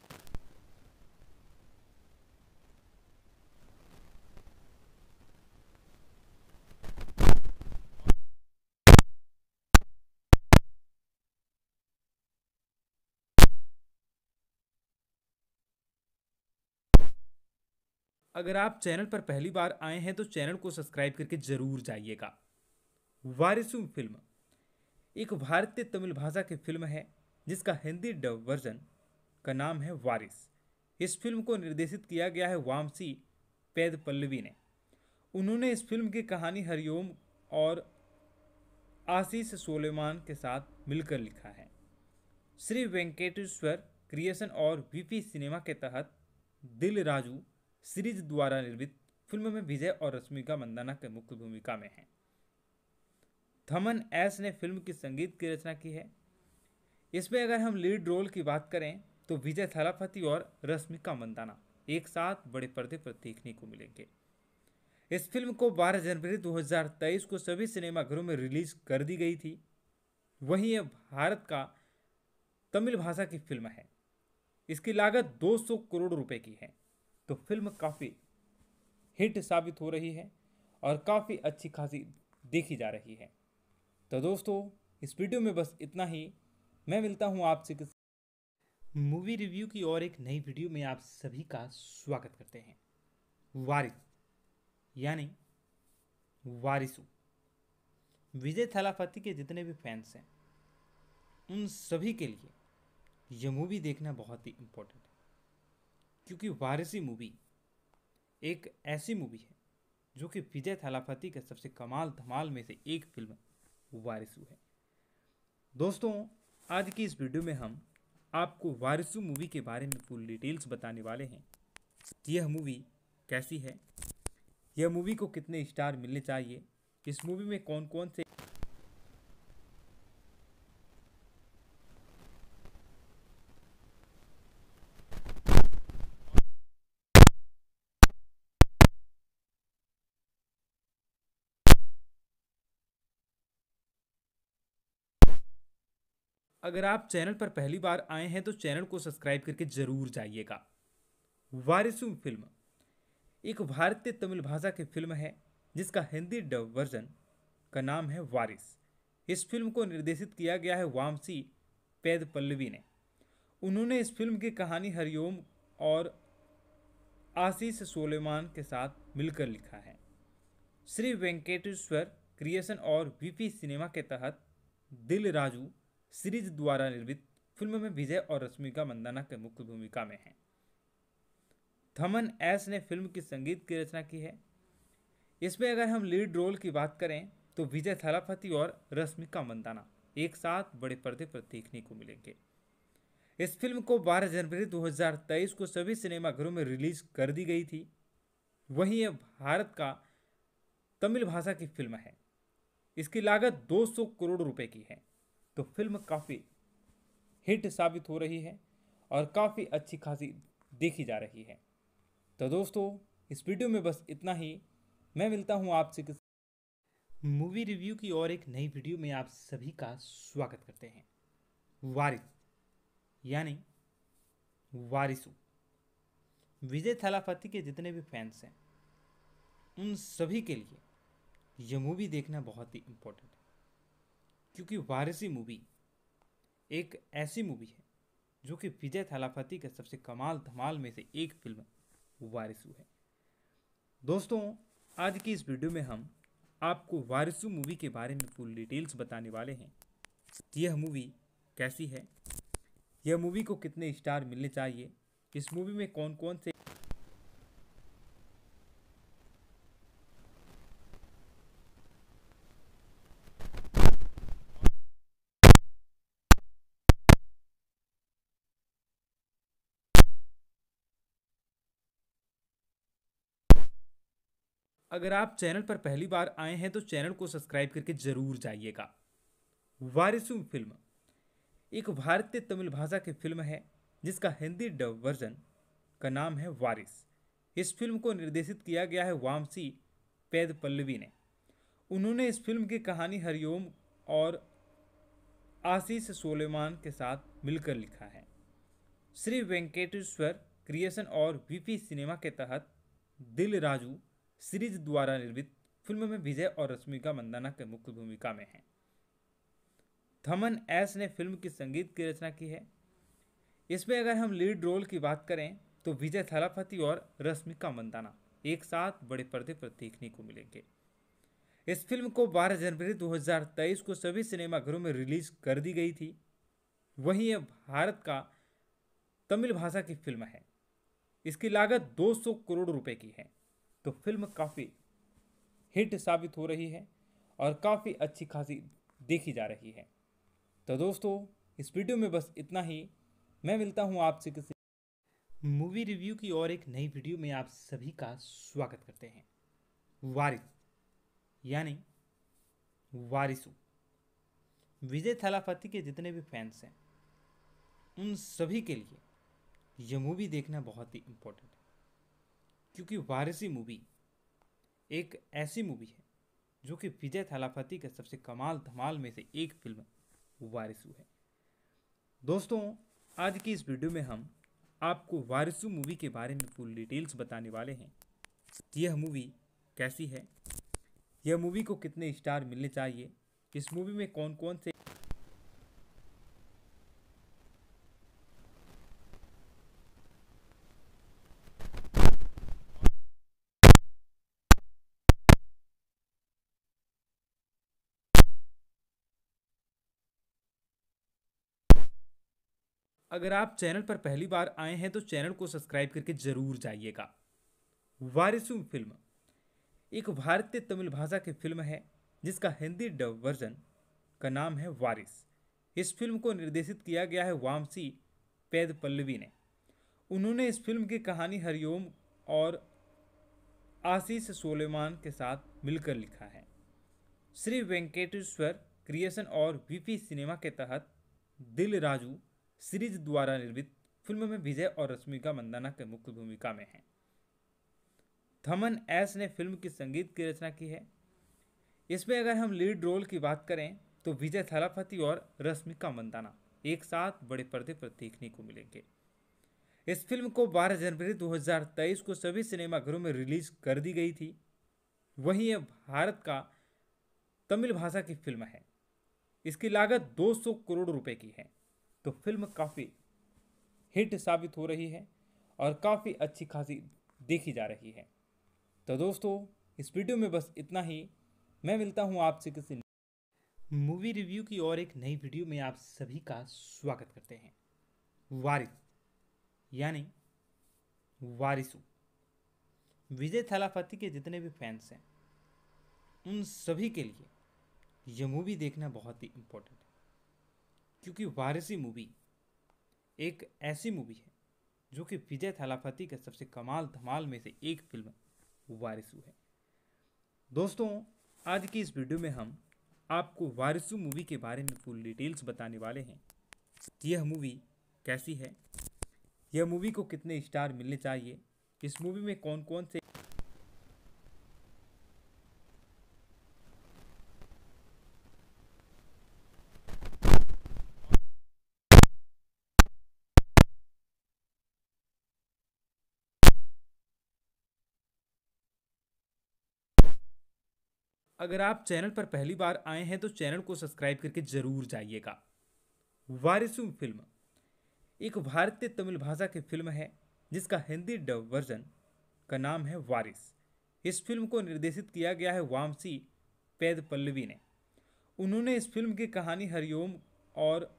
अगर आप चैनल पर पहली बार आए हैं तो चैनल को सब्सक्राइब करके जरूर जाइएगा वारिसु फिल्म एक भारतीय तमिल भाषा की फिल्म है जिसका हिंदी डब वर्जन का नाम है वारिस इस फिल्म को निर्देशित किया गया है वामसी पैद पल्लवी ने उन्होंने इस फिल्म की कहानी हरिओम और आशीष सोलेमान के साथ मिलकर लिखा है श्री वेंकटेश्वर क्रिएशन और वीपी सिनेमा के तहत दिल राजू सीरीज द्वारा निर्मित फिल्म में विजय और रश्मिका मंदाना के मुख्य भूमिका में हैं थमन एस ने फिल्म की संगीत की रचना की है इसमें अगर हम लीड रोल की बात करें तो विजय थलापति और रश्मिका मंदाना एक साथ बड़े पर्दे पर देखने को मिलेंगे इस फिल्म को 12 जनवरी 2023 को सभी सिनेमाघरों में रिलीज कर दी गई थी वहीं यह भारत का तमिल भाषा की फिल्म है इसकी लागत 200 करोड़ रुपए की है तो फिल्म काफ़ी हिट साबित हो रही है और काफ़ी अच्छी खासी देखी जा रही है तो दोस्तों इस वीडियो में बस इतना ही मैं मिलता हूँ आपसे किसी मूवी रिव्यू की और एक नई वीडियो में आप सभी का स्वागत करते हैं वारिस यानी वारिसू विजय थलापति के जितने भी फैंस हैं उन सभी के लिए यह मूवी देखना बहुत ही इम्पोर्टेंट क्योंकि वारसी मूवी एक ऐसी मूवी है जो कि विजय थालापति के सबसे कमाल धमाल में से एक फिल्म वारिसु है दोस्तों आज की इस वीडियो में हम आपको वारिसू मूवी के बारे में फुल डिटेल्स बताने वाले हैं यह मूवी कैसी है यह मूवी को कितने स्टार मिलने चाहिए इस मूवी में कौन कौन से अगर आप चैनल पर पहली बार आए हैं तो चैनल को सब्सक्राइब करके जरूर जाइएगा वारिसू फिल्म एक भारतीय तमिल भाषा की फिल्म है जिसका हिंदी डब वर्जन का नाम है वारिस इस फिल्म को निर्देशित किया गया है वामसी पैद पल्लवी ने उन्होंने इस फिल्म की कहानी हरिओम और आशीष सोलेमान के साथ मिलकर लिखा है श्री वेंकटेश्वर क्रिएशन और वीपी सिनेमा के तहत दिल राजू सीरीज द्वारा निर्मित फिल्म में विजय और रश्मिका मंदाना के मुख्य भूमिका में हैं थमन एस ने फिल्म की संगीत की रचना की है इसमें अगर हम लीड रोल की बात करें तो विजय थलापति और रश्मिका मंदाना एक साथ बड़े पर्दे पर देखने को मिलेंगे इस फिल्म को 12 जनवरी 2023 को सभी सिनेमाघरों में रिलीज कर दी गई थी वहीं यह भारत का तमिल भाषा की फिल्म है इसकी लागत 200 करोड़ रुपए की है तो फिल्म काफ़ी हिट साबित हो रही है और काफ़ी अच्छी खासी देखी जा रही है तो दोस्तों इस वीडियो में बस इतना ही मैं मिलता हूँ आपसे किसी मूवी रिव्यू की और एक नई वीडियो में आप सभी का स्वागत करते हैं वारिस यानी वारिसू विजय थलापति के जितने भी फैंस हैं उन सभी के लिए यह मूवी देखना बहुत ही इम्पोर्टेंट है क्योंकि वारसी मूवी एक ऐसी मूवी है जो कि विजय थालापति के सबसे कमाल धमाल में से एक फिल्म वारिसू है दोस्तों आज की इस वीडियो में हम आपको वारिसू मूवी के बारे में फुल डिटेल्स बताने वाले हैं यह मूवी कैसी है यह मूवी को कितने स्टार मिलने चाहिए इस मूवी में कौन कौन से अगर आप चैनल पर पहली बार आए हैं तो चैनल को सब्सक्राइब करके जरूर जाइएगा वारिसू फिल्म एक भारतीय तमिल भाषा की फिल्म है जिसका हिंदी डब वर्जन का नाम है वारिस इस फिल्म को निर्देशित किया गया है वामसी पैद पल्लवी ने उन्होंने इस फिल्म की कहानी हरिओम और आशीष सोलेमान के साथ मिलकर लिखा है श्री वेंकटेश्वर क्रिएशन और वीपी सिनेमा के तहत दिल राजू सीरीज द्वारा निर्मित फिल्म में विजय और रश्मिका मंदाना के मुख्य भूमिका में हैं थमन एस ने फिल्म की संगीत की रचना की है इसमें अगर हम लीड रोल की बात करें तो विजय थलापति और रश्मिका मंदाना एक साथ बड़े पर्दे पर देखने को मिलेंगे इस फिल्म को 12 जनवरी 2023 को सभी सिनेमाघरों में रिलीज कर दी गई थी वहीं यह भारत का तमिल भाषा की फिल्म है इसकी लागत 200 करोड़ रुपए की है तो फिल्म काफ़ी हिट साबित हो रही है और काफ़ी अच्छी खासी देखी जा रही है तो दोस्तों इस वीडियो में बस इतना ही मैं मिलता हूँ आपसे किसी मूवी रिव्यू की और एक नई वीडियो में आप सभी का स्वागत करते हैं वारिस यानी वारिसू विजय थलाफती के जितने भी फैंस हैं उन सभी के लिए यह मूवी देखना बहुत ही इम्पोर्टेंट है क्योंकि वारसी मूवी एक ऐसी मूवी है जो कि विजय थालापति के सबसे कमाल धमाल में से एक फिल्म वारिसू है दोस्तों आज की इस वीडियो में हम आपको वारिसू मूवी के बारे में फुल डिटेल्स बताने वाले हैं यह मूवी कैसी है यह मूवी को कितने स्टार मिलने चाहिए इस मूवी में कौन कौन से अगर आप चैनल पर पहली बार आए हैं तो चैनल को सब्सक्राइब करके जरूर जाइएगा वारिसू फिल्म एक भारतीय तमिल भाषा की फिल्म है जिसका हिंदी डब वर्जन का नाम है वारिस इस फिल्म को निर्देशित किया गया है वामसी पैद पल्लवी ने उन्होंने इस फिल्म की कहानी हरिओम और आशीष सोलेमान के साथ मिलकर लिखा है श्री वेंकटेश्वर क्रिएशन और वीपी सिनेमा के तहत दिल राजू सीरीज द्वारा निर्मित फिल्म में विजय और रश्मिका मंदाना के मुख्य भूमिका में हैं थमन एस ने फिल्म की संगीत की रचना की है इसमें अगर हम लीड रोल की बात करें तो विजय थलापति और रश्मिका मंदाना एक साथ बड़े पर्दे पर देखने को मिलेंगे इस फिल्म को 12 जनवरी 2023 को सभी सिनेमाघरों में रिलीज कर दी गई थी वहीं यह भारत का तमिल भाषा की फिल्म है इसकी लागत 200 करोड़ रुपए की है तो फिल्म काफ़ी हिट साबित हो रही है और काफ़ी अच्छी खासी देखी जा रही है तो दोस्तों इस वीडियो में बस इतना ही मैं मिलता हूँ आपसे किसी मूवी रिव्यू की और एक नई वीडियो में आप सभी का स्वागत करते हैं वारिस यानी वारिसू विजय थलाफती के जितने भी फैंस हैं उन सभी के लिए यह मूवी देखना बहुत ही इम्पोर्टेंट है क्योंकि वारसी मूवी एक ऐसी मूवी है जो कि विजय थालापति का सबसे कमाल धमाल में से एक फिल्म वारिसू है दोस्तों आज की इस वीडियो में हम आपको वारिसू मूवी के बारे में फुल डिटेल्स बताने वाले हैं यह मूवी कैसी है यह मूवी को कितने स्टार मिलने चाहिए इस मूवी में कौन कौन से अगर आप चैनल पर पहली बार आए हैं तो चैनल को सब्सक्राइब करके जरूर जाइएगा वारिसू फिल्म एक भारतीय तमिल भाषा की फिल्म है जिसका हिंदी डब वर्जन का नाम है वारिस इस फिल्म को निर्देशित किया गया है वामसी पैद पल्लवी ने उन्होंने इस फिल्म की कहानी हरिओम और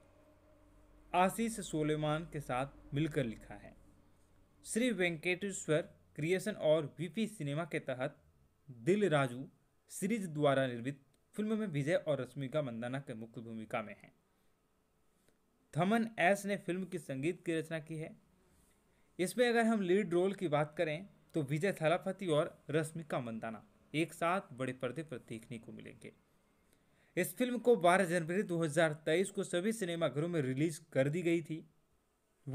आशीष सोलेमान के साथ मिलकर लिखा है श्री वेंकटेश्वर क्रिएशन और वीपी सिनेमा के तहत दिल राजू सीरीज द्वारा निर्मित फिल्म में विजय और रश्मिका मंदाना के मुख्य भूमिका में हैं थमन एस ने फिल्म की संगीत की रचना की है इसमें अगर हम लीड रोल की बात करें तो विजय थलापति और रश्मिका मंदाना एक साथ बड़े पर्दे पर देखने को मिलेंगे इस फिल्म को 12 जनवरी 2023 को सभी सिनेमाघरों में रिलीज कर दी गई थी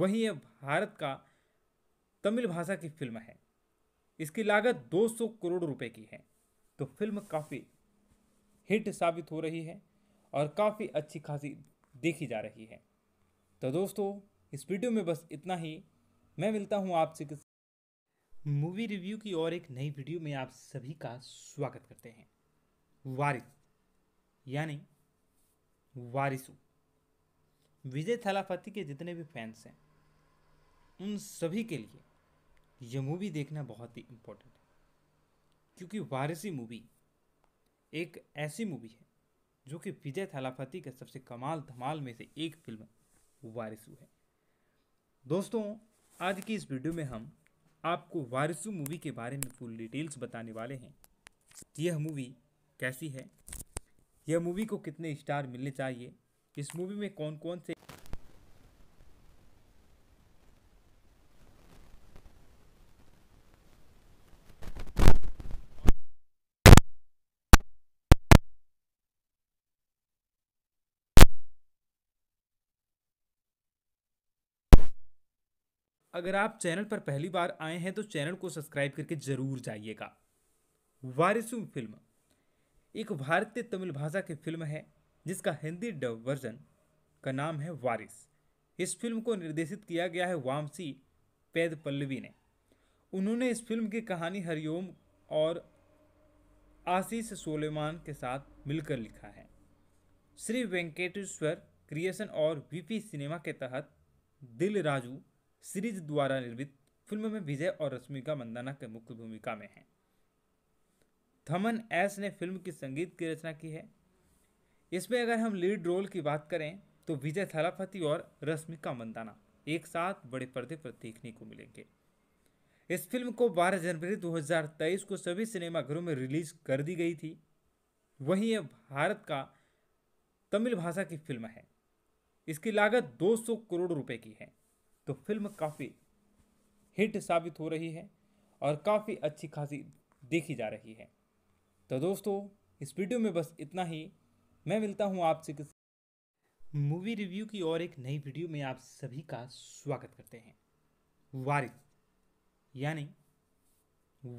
वहीं यह भारत का तमिल भाषा की फिल्म है इसकी लागत 200 करोड़ रुपए की है तो फिल्म काफ़ी हिट साबित हो रही है और काफ़ी अच्छी खासी देखी जा रही है तो दोस्तों इस वीडियो में बस इतना ही मैं मिलता हूँ आपसे किस मूवी रिव्यू की और एक नई वीडियो में आप सभी का स्वागत करते हैं वारिस यानी वारिसू विजय थालापति के जितने भी फैंस हैं उन सभी के लिए यह मूवी देखना बहुत ही इम्पोर्टेंट है क्योंकि वारसी मूवी एक ऐसी मूवी है जो कि विजय थालापति के सबसे कमाल धमाल में से एक फिल्म वारिसू है दोस्तों आज की इस वीडियो में हम आपको वारिसू मूवी के बारे में फुल डिटेल्स बताने वाले हैं यह मूवी कैसी है यह मूवी को कितने स्टार मिलने चाहिए इस मूवी में कौन कौन से अगर आप चैनल पर पहली बार आए हैं तो चैनल को सब्सक्राइब करके जरूर जाइएगा वारिसू फिल्म एक भारतीय तमिल भाषा की फिल्म है जिसका हिंदी डब वर्जन का नाम है वारिस इस फिल्म को निर्देशित किया गया है वामसी पैद पल्लवी ने उन्होंने इस फिल्म की कहानी हरिओम और आशीष सोलेमान के साथ मिलकर लिखा है श्री वेंकटेश्वर क्रिएशन और वीपी सिनेमा के तहत दिल राजू सीरीज द्वारा निर्मित फिल्म में विजय और रश्मिका मंदाना के मुख्य भूमिका में हैं थमन एस ने फिल्म की संगीत की रचना की है इसमें अगर हम लीड रोल की बात करें तो विजय थलापति और रश्मिका मंदाना एक साथ बड़े पर्दे पर देखने को मिलेंगे इस फिल्म को 12 जनवरी 2023 को सभी सिनेमाघरों में रिलीज कर दी गई थी वहीं यह भारत का तमिल भाषा की फिल्म है इसकी लागत 200 करोड़ रुपए की है तो फिल्म काफ़ी हिट साबित हो रही है और काफ़ी अच्छी खासी देखी जा रही है तो दोस्तों इस वीडियो में बस इतना ही मैं मिलता हूँ आपसे किसी मूवी रिव्यू की और एक नई वीडियो में आप सभी का स्वागत करते हैं वारिस यानी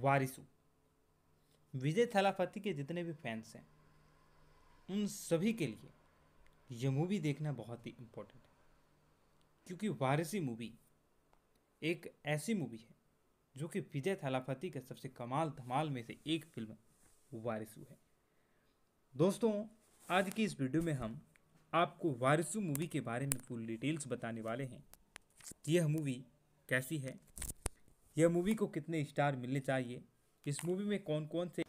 वारिसू विजय थलापति के जितने भी फैंस हैं उन सभी के लिए यह मूवी देखना बहुत ही इम्पोर्टेंट क्योंकि वारसी मूवी एक ऐसी मूवी है जो कि विजय थालापति के सबसे कमाल धमाल में से एक फिल्म वारिसू है दोस्तों आज की इस वीडियो में हम आपको वारिसू मूवी के बारे में फुल डिटेल्स बताने वाले हैं यह मूवी कैसी है यह मूवी को कितने स्टार मिलने चाहिए इस मूवी में कौन कौन से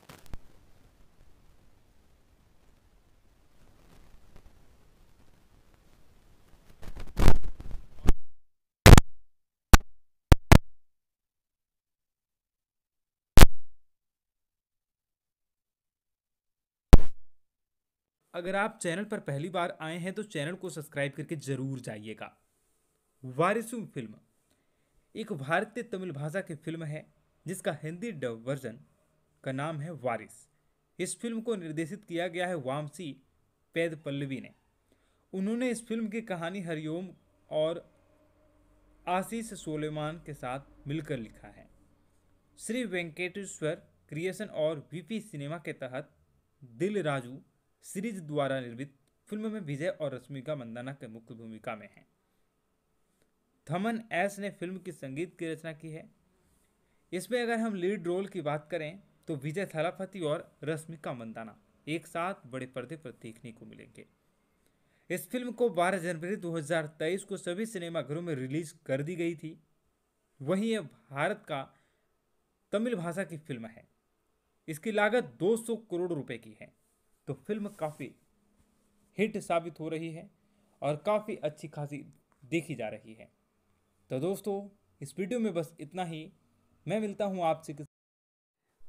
अगर आप चैनल पर पहली बार आए हैं तो चैनल को सब्सक्राइब करके जरूर जाइएगा वारिसू फिल्म एक भारतीय तमिल भाषा की फिल्म है जिसका हिंदी डब वर्जन का नाम है वारिस इस फिल्म को निर्देशित किया गया है वामसी पैद पल्लवी ने उन्होंने इस फिल्म की कहानी हरिओम और आशीष सोलेमान के साथ मिलकर लिखा है श्री वेंकटेश्वर क्रिएशन और वीपी सिनेमा के तहत दिल राजू सीरीज द्वारा निर्मित फिल्म में विजय और रश्मिका मंदाना के मुख्य भूमिका में हैं थमन एस ने फिल्म की संगीत की रचना की है इसमें अगर हम लीड रोल की बात करें तो विजय थलापति और रश्मिका मंदाना एक साथ बड़े पर्दे पर देखने को मिलेंगे इस फिल्म को 12 जनवरी 2023 को सभी सिनेमाघरों में रिलीज कर दी गई थी वहीं यह भारत का तमिल भाषा की फिल्म है इसकी लागत 200 करोड़ रुपए की है तो फिल्म काफ़ी हिट साबित हो रही है और काफ़ी अच्छी खासी देखी जा रही है तो दोस्तों इस वीडियो में बस इतना ही मैं मिलता हूँ आपसे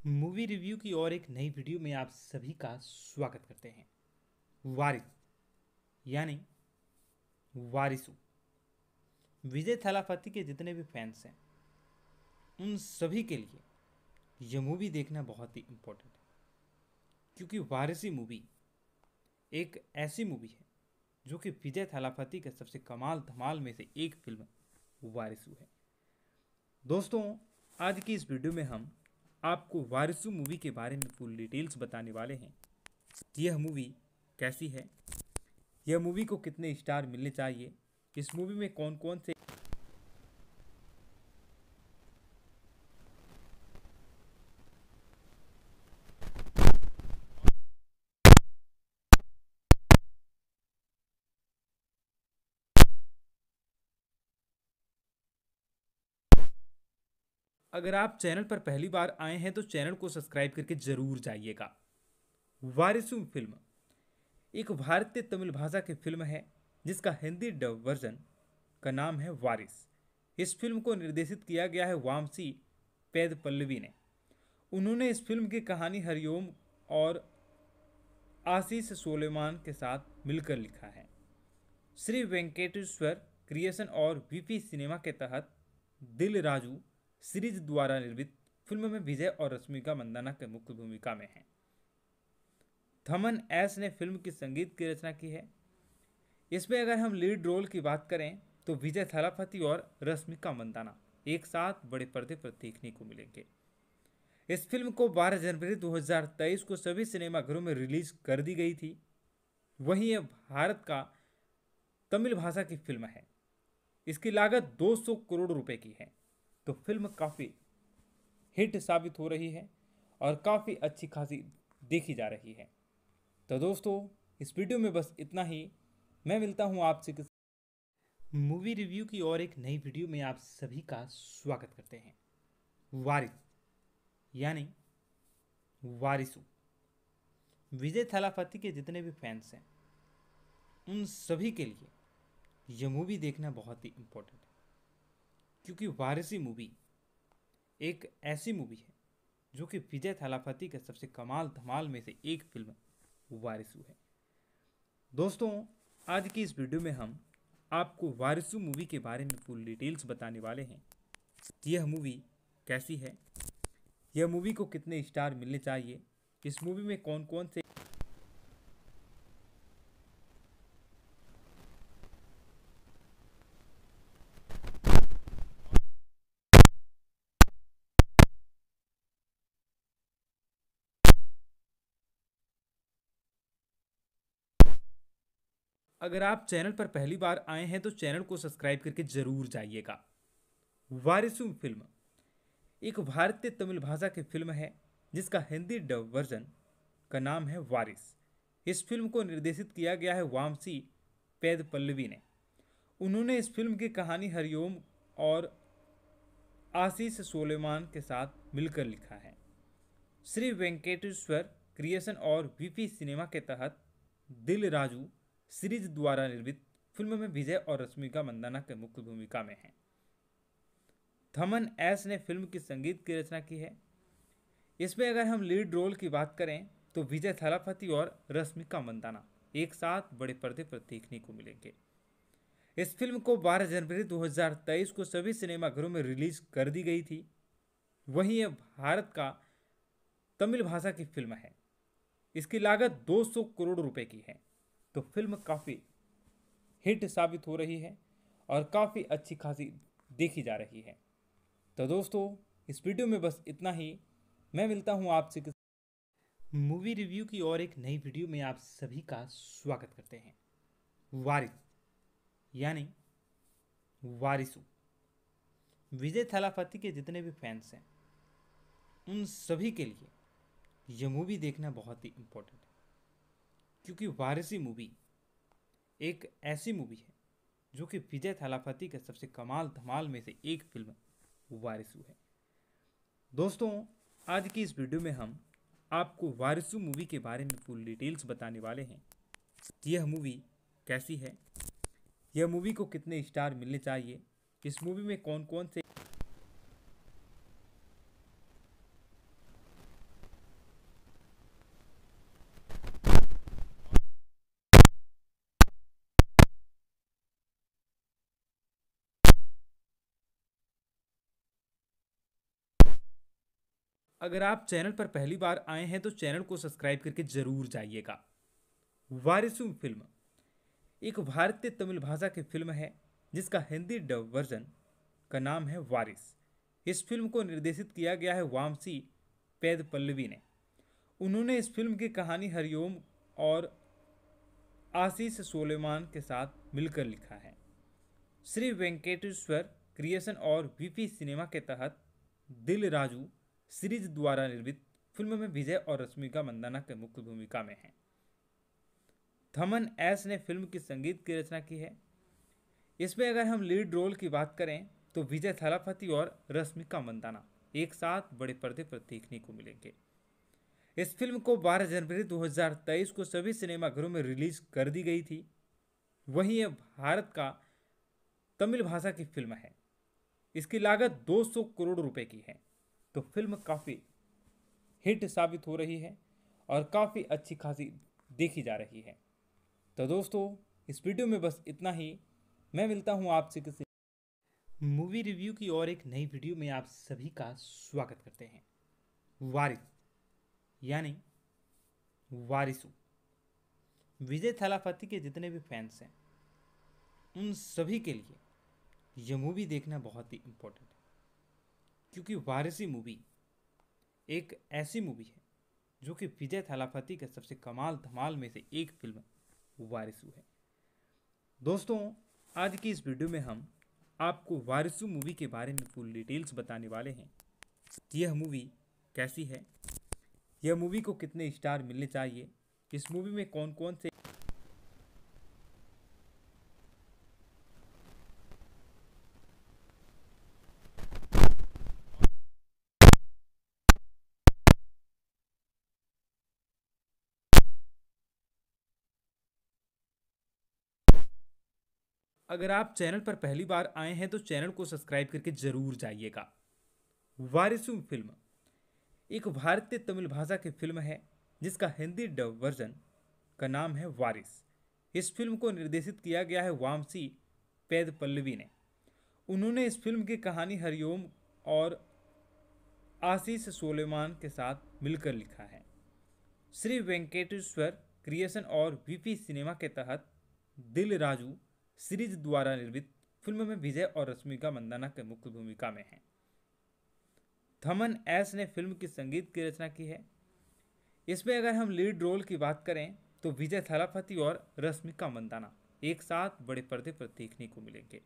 मूवी रिव्यू की और एक नई वीडियो में आप सभी का स्वागत करते हैं वारिस यानी वारिस विजय थलापति के जितने भी फैंस हैं उन सभी के लिए यह मूवी देखना बहुत ही इम्पोर्टेंट क्योंकि वारसी मूवी एक ऐसी मूवी है जो कि विजय थालापति के सबसे कमाल धमाल में से एक फिल्म वारिसू है दोस्तों आज की इस वीडियो में हम आपको वारिसू मूवी के बारे में फुल डिटेल्स बताने वाले हैं यह मूवी कैसी है यह मूवी को कितने स्टार मिलने चाहिए इस मूवी में कौन कौन से अगर आप चैनल पर पहली बार आए हैं तो चैनल को सब्सक्राइब करके जरूर जाइएगा वारिसु फिल्म एक भारतीय तमिल भाषा की फिल्म है जिसका हिंदी डब वर्जन का नाम है वारिस इस फिल्म को निर्देशित किया गया है वामसी पैद पल्लवी ने उन्होंने इस फिल्म की कहानी हरिओम और आशीष सोलेमान के साथ मिलकर लिखा है श्री वेंकटेश्वर क्रिएशन और वीपी सिनेमा के तहत दिल राजू सीरीज द्वारा निर्मित फिल्म में विजय और रश्मिका मंदाना के मुख्य भूमिका में हैं थमन एस ने फिल्म की संगीत की रचना की है इसमें अगर हम लीड रोल की बात करें तो विजय थलापति और रश्मिका मंदाना एक साथ बड़े पर्दे पर देखने को मिलेंगे इस फिल्म को 12 जनवरी 2023 को सभी सिनेमाघरों में रिलीज कर दी गई थी वहीं यह भारत का तमिल भाषा की फिल्म है इसकी लागत 200 करोड़ रुपए की है तो फिल्म काफ़ी हिट साबित हो रही है और काफ़ी अच्छी खासी देखी जा रही है तो दोस्तों इस वीडियो में बस इतना ही मैं मिलता हूँ आपसे किसी मूवी रिव्यू की और एक नई वीडियो में आप सभी का स्वागत करते हैं वारिस यानी वारिसू विजय थलापति के जितने भी फैंस हैं उन सभी के लिए यह मूवी देखना बहुत ही इम्पोर्टेंट है क्योंकि वारसी मूवी एक ऐसी मूवी है जो कि विजय थालापति के सबसे कमाल धमाल में से एक फिल्म वारिसु है दोस्तों आज की इस वीडियो में हम आपको वारिसू मूवी के बारे में फुल डिटेल्स बताने वाले हैं यह मूवी कैसी है यह मूवी को कितने स्टार मिलने चाहिए इस मूवी में कौन कौन से अगर आप चैनल पर पहली बार आए हैं तो चैनल को सब्सक्राइब करके जरूर जाइएगा वारिसू फिल्म एक भारतीय तमिल भाषा की फिल्म है जिसका हिंदी डब वर्जन का नाम है वारिस इस फिल्म को निर्देशित किया गया है वामसी पैद पल्लवी ने उन्होंने इस फिल्म की कहानी हरिओम और आशीष सोलेमान के साथ मिलकर लिखा है श्री वेंकटेश्वर क्रिएशन और वीपी सिनेमा के तहत दिल राजू सीरीज द्वारा निर्मित फिल्म में विजय और रश्मिका मंदाना के मुख्य भूमिका में हैं थमन एस ने फिल्म की संगीत की रचना की है इसमें अगर हम लीड रोल की बात करें तो विजय थलापति और रश्मिका मंदाना एक साथ बड़े पर्दे पर देखने को मिलेंगे इस फिल्म को 12 जनवरी 2023 को सभी सिनेमाघरों में रिलीज कर दी गई थी वहीं यह भारत का तमिल भाषा की फिल्म है इसकी लागत 200 करोड़ रुपए की है तो फिल्म काफ़ी हिट साबित हो रही है और काफ़ी अच्छी खासी देखी जा रही है तो दोस्तों इस वीडियो में बस इतना ही मैं मिलता हूँ आपसे मूवी रिव्यू की और एक नई वीडियो में आप सभी का स्वागत करते हैं वारिस यानी वारिसू विजय थलाफती के जितने भी फैंस हैं उन सभी के लिए यह मूवी देखना बहुत ही इम्पोर्टेंट है क्योंकि वारसी मूवी एक ऐसी मूवी है जो कि विजय थालापति के सबसे कमाल धमाल में से एक फिल्म वारिसु है दोस्तों आज की इस वीडियो में हम आपको वारिसू मूवी के बारे में फुल डिटेल्स बताने वाले हैं यह मूवी कैसी है यह मूवी को कितने स्टार मिलने चाहिए इस मूवी में कौन कौन से अगर आप चैनल पर पहली बार आए हैं तो चैनल को सब्सक्राइब करके जरूर जाइएगा वारिसू फिल्म एक भारतीय तमिल भाषा की फिल्म है जिसका हिंदी डब वर्जन का नाम है वारिस इस फिल्म को निर्देशित किया गया है वामसी पैद पल्लवी ने उन्होंने इस फिल्म की कहानी हरिओम और आशीष सोलेमान के साथ मिलकर लिखा है श्री वेंकटेश्वर क्रिएशन और वीपी सिनेमा के तहत दिल राजू सीरीज द्वारा निर्मित फिल्म में विजय और रश्मिका मंदाना के मुख्य भूमिका में हैं थमन एस ने फिल्म की संगीत की रचना की है इसमें अगर हम लीड रोल की बात करें तो विजय थलापति और रश्मिका मंदाना एक साथ बड़े पर्दे पर देखने को मिलेंगे इस फिल्म को 12 जनवरी 2023 को सभी सिनेमाघरों में रिलीज कर दी गई थी वहीं यह भारत का तमिल भाषा की फिल्म है इसकी लागत 200 करोड़ रुपए की है तो फिल्म काफ़ी हिट साबित हो रही है और काफ़ी अच्छी खासी देखी जा रही है तो दोस्तों इस वीडियो में बस इतना ही मैं मिलता हूँ आपसे किसी मूवी रिव्यू की और एक नई वीडियो में आप सभी का स्वागत करते हैं वारिस यानी वारिसू विजय थालापति के जितने भी फैंस हैं उन सभी के लिए यह मूवी देखना बहुत ही इम्पोर्टेंट है क्योंकि वारिसी मूवी एक ऐसी मूवी है जो कि विजय थालापति के सबसे कमाल धमाल में से एक फिल्म वारिसू है दोस्तों आज की इस वीडियो में हम आपको वारिसू मूवी के बारे में फुल डिटेल्स बताने वाले हैं यह मूवी कैसी है यह मूवी को कितने स्टार मिलने चाहिए इस मूवी में कौन कौन से अगर आप चैनल पर पहली बार आए हैं तो चैनल को सब्सक्राइब करके जरूर जाइएगा वारिसुम फिल्म एक भारतीय तमिल भाषा की फिल्म है जिसका हिंदी डब वर्जन का नाम है वारिस इस फिल्म को निर्देशित किया गया है वामसी पैद पल्लवी ने उन्होंने इस फिल्म की कहानी हरिओम और आशीष सोलेमान के साथ मिलकर लिखा है श्री वेंकटेश्वर क्रिएशन और वीपी सिनेमा के तहत दिल राजू सीरीज द्वारा निर्मित फिल्म में विजय और रश्मिका मंदाना के मुख्य भूमिका में हैं थमन एस ने फिल्म की संगीत की रचना की है इसमें अगर हम लीड रोल की बात करें तो विजय थलापति और रश्मिका मंदाना एक साथ बड़े पर्दे पर देखने को मिलेंगे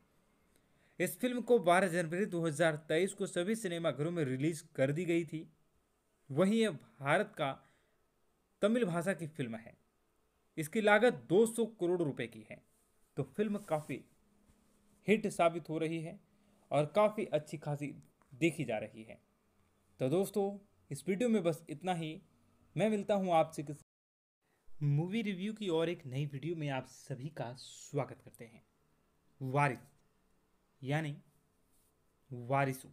इस फिल्म को 12 जनवरी 2023 को सभी सिनेमाघरों में रिलीज कर दी गई थी वहीं यह भारत का तमिल भाषा की फिल्म है इसकी लागत 200 करोड़ रुपए की है तो फिल्म काफ़ी हिट साबित हो रही है और काफ़ी अच्छी खासी देखी जा रही है तो दोस्तों इस वीडियो में बस इतना ही मैं मिलता हूँ आपसे किस मूवी रिव्यू की और एक नई वीडियो में आप सभी का स्वागत करते हैं वारिस यानी वारिसू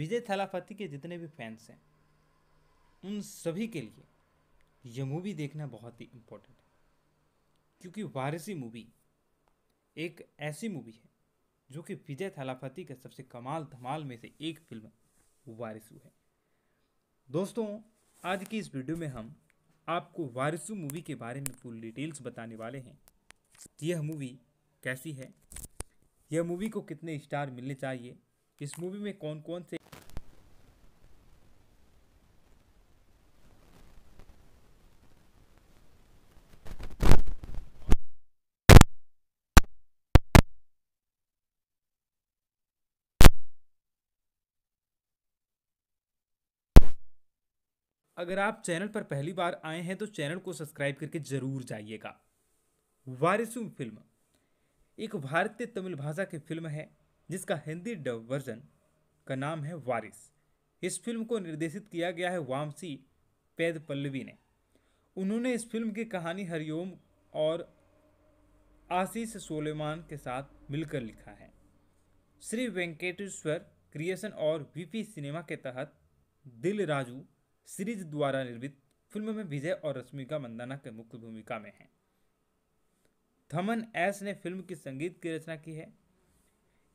विजय थलापति के जितने भी फैंस हैं उन सभी के लिए यह मूवी देखना बहुत ही इम्पोर्टेंट है क्योंकि वारसी मूवी एक ऐसी मूवी है जो कि विजय थालापति के सबसे कमाल धमाल में से एक फिल्म वारिसू है दोस्तों आज की इस वीडियो में हम आपको वारिसू मूवी के बारे में फुल डिटेल्स बताने वाले हैं यह मूवी कैसी है यह मूवी को कितने स्टार मिलने चाहिए इस मूवी में कौन कौन से अगर आप चैनल पर पहली बार आए हैं तो चैनल को सब्सक्राइब करके जरूर जाइएगा वारिसू फिल्म एक भारतीय तमिल भाषा की फिल्म है जिसका हिंदी डब वर्जन का नाम है वारिस इस फिल्म को निर्देशित किया गया है वामसी पैद पल्लवी ने उन्होंने इस फिल्म की कहानी हरिओम और आशीष सोलेमान के साथ मिलकर लिखा है श्री वेंकटेश्वर क्रिएशन और वीपी सिनेमा के तहत दिल राजू सीरीज द्वारा निर्मित फिल्म में विजय और रश्मिका मंदाना के मुख्य भूमिका में हैं थमन एस ने फिल्म की संगीत की रचना की है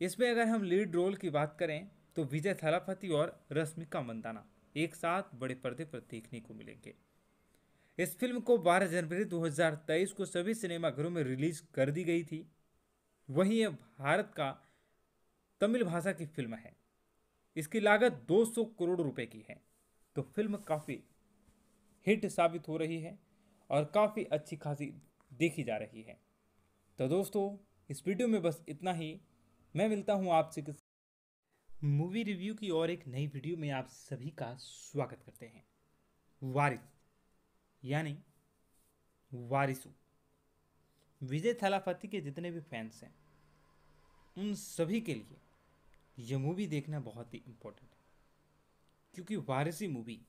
इसमें अगर हम लीड रोल की बात करें तो विजय थालापति और रश्मिका मंदाना एक साथ बड़े पर्दे पर देखने को मिलेंगे इस फिल्म को 12 जनवरी 2023 को सभी सिनेमाघरों में रिलीज कर दी गई थी वहीं यह भारत का तमिल भाषा की फिल्म है इसकी लागत 200 करोड़ रुपए की है तो फिल्म काफ़ी हिट साबित हो रही है और काफ़ी अच्छी खासी देखी जा रही है तो दोस्तों इस वीडियो में बस इतना ही मैं मिलता हूँ आपसे किस मूवी रिव्यू की और एक नई वीडियो में आप सभी का स्वागत करते हैं वारिस यानी वारिस विजय थलापति के जितने भी फैंस हैं उन सभी के लिए यह मूवी देखना बहुत ही इम्पोर्टेंट है क्योंकि वारिसी मूवी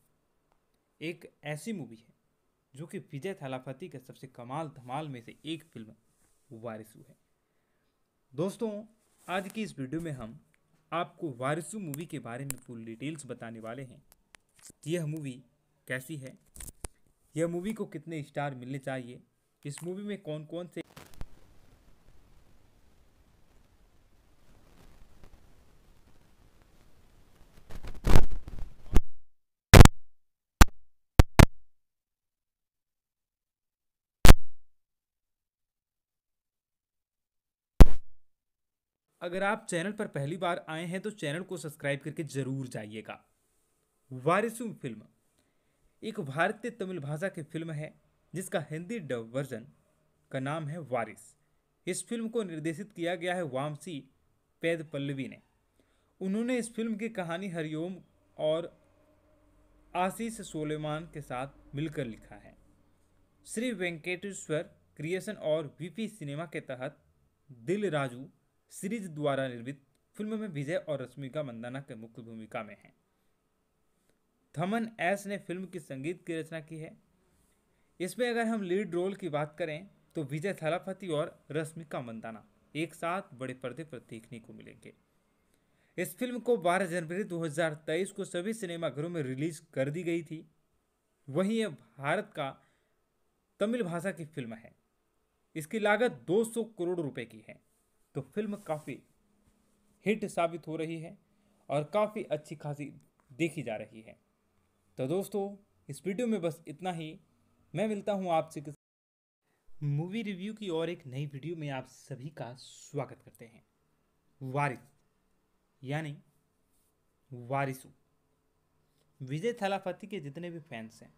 एक ऐसी मूवी है जो कि विजय थालापति के सबसे कमाल धमाल में से एक फिल्म वारिसू है दोस्तों आज की इस वीडियो में हम आपको वारिसू मूवी के बारे में फुल डिटेल्स बताने वाले हैं यह मूवी कैसी है यह मूवी को कितने स्टार मिलने चाहिए इस मूवी में कौन कौन से अगर आप चैनल पर पहली बार आए हैं तो चैनल को सब्सक्राइब करके जरूर जाइएगा वारिसु फिल्म एक भारतीय तमिल भाषा की फिल्म है जिसका हिंदी डब वर्जन का नाम है वारिस इस फिल्म को निर्देशित किया गया है वामसी पैद पल्लवी ने उन्होंने इस फिल्म की कहानी हरिओम और आशीष सोलेमान के साथ मिलकर लिखा है श्री वेंकटेश्वर क्रिएशन और वीपी सिनेमा के तहत दिल राजू सीरीज द्वारा निर्मित फिल्म में विजय और रश्मिका मंदाना के मुख्य भूमिका में हैं थमन एस ने फिल्म की संगीत की रचना की है इसमें अगर हम लीड रोल की बात करें तो विजय थालापति और रश्मिका मंदाना एक साथ बड़े पर्दे पर देखने को मिलेंगे इस फिल्म को 12 जनवरी 2023 को सभी सिनेमाघरों में रिलीज कर दी गई थी वहीं यह भारत का तमिल भाषा की फिल्म है इसकी लागत 200 करोड़ रुपए की है तो फिल्म काफ़ी हिट साबित हो रही है और काफ़ी अच्छी खासी देखी जा रही है तो दोस्तों इस वीडियो में बस इतना ही मैं मिलता हूँ आपसे मूवी रिव्यू की और एक नई वीडियो में आप सभी का स्वागत करते हैं वारिस यानी वारिसू विजय थालापति के जितने भी फैंस हैं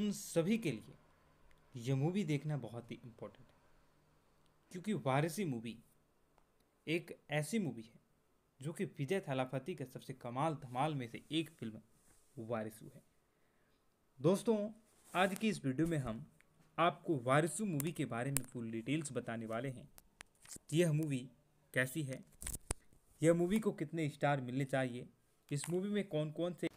उन सभी के लिए यह मूवी देखना बहुत ही इम्पोर्टेंट है क्योंकि वारसी मूवी एक ऐसी मूवी है जो कि विजय थालापति के सबसे कमाल धमाल में से एक फिल्म वारिसु है दोस्तों आज की इस वीडियो में हम आपको वारिसू मूवी के बारे में फुल डिटेल्स बताने वाले हैं यह मूवी कैसी है यह मूवी को कितने स्टार मिलने चाहिए इस मूवी में कौन कौन से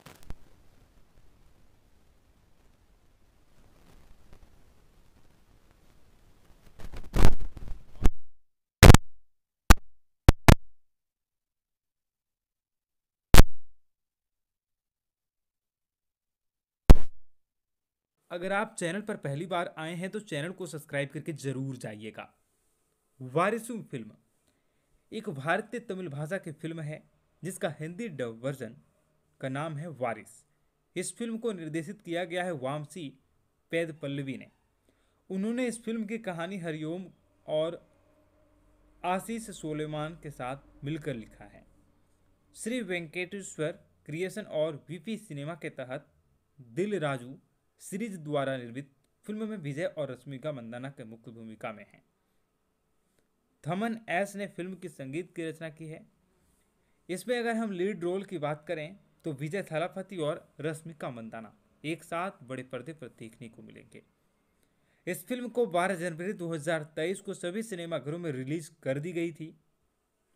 अगर आप चैनल पर पहली बार आए हैं तो चैनल को सब्सक्राइब करके जरूर जाइएगा वारिसु फिल्म एक भारतीय तमिल भाषा की फिल्म है जिसका हिंदी डब वर्जन का नाम है वारिस इस फिल्म को निर्देशित किया गया है वामसी पैद पल्लवी ने उन्होंने इस फिल्म की कहानी हरिओम और आशीष सोलेमान के साथ मिलकर लिखा है श्री वेंकटेश्वर क्रिएशन और वीपी सिनेमा के तहत दिल राजू सीरीज द्वारा निर्मित फिल्म में विजय और रश्मिका मंदाना के मुख्य भूमिका में हैं थमन एस ने फिल्म की संगीत की रचना की है इसमें अगर हम लीड रोल की बात करें तो विजय थलापति और रश्मिका मंदाना एक साथ बड़े पर्दे पर देखने को मिलेंगे इस फिल्म को 12 जनवरी 2023 को सभी सिनेमाघरों में रिलीज कर दी गई थी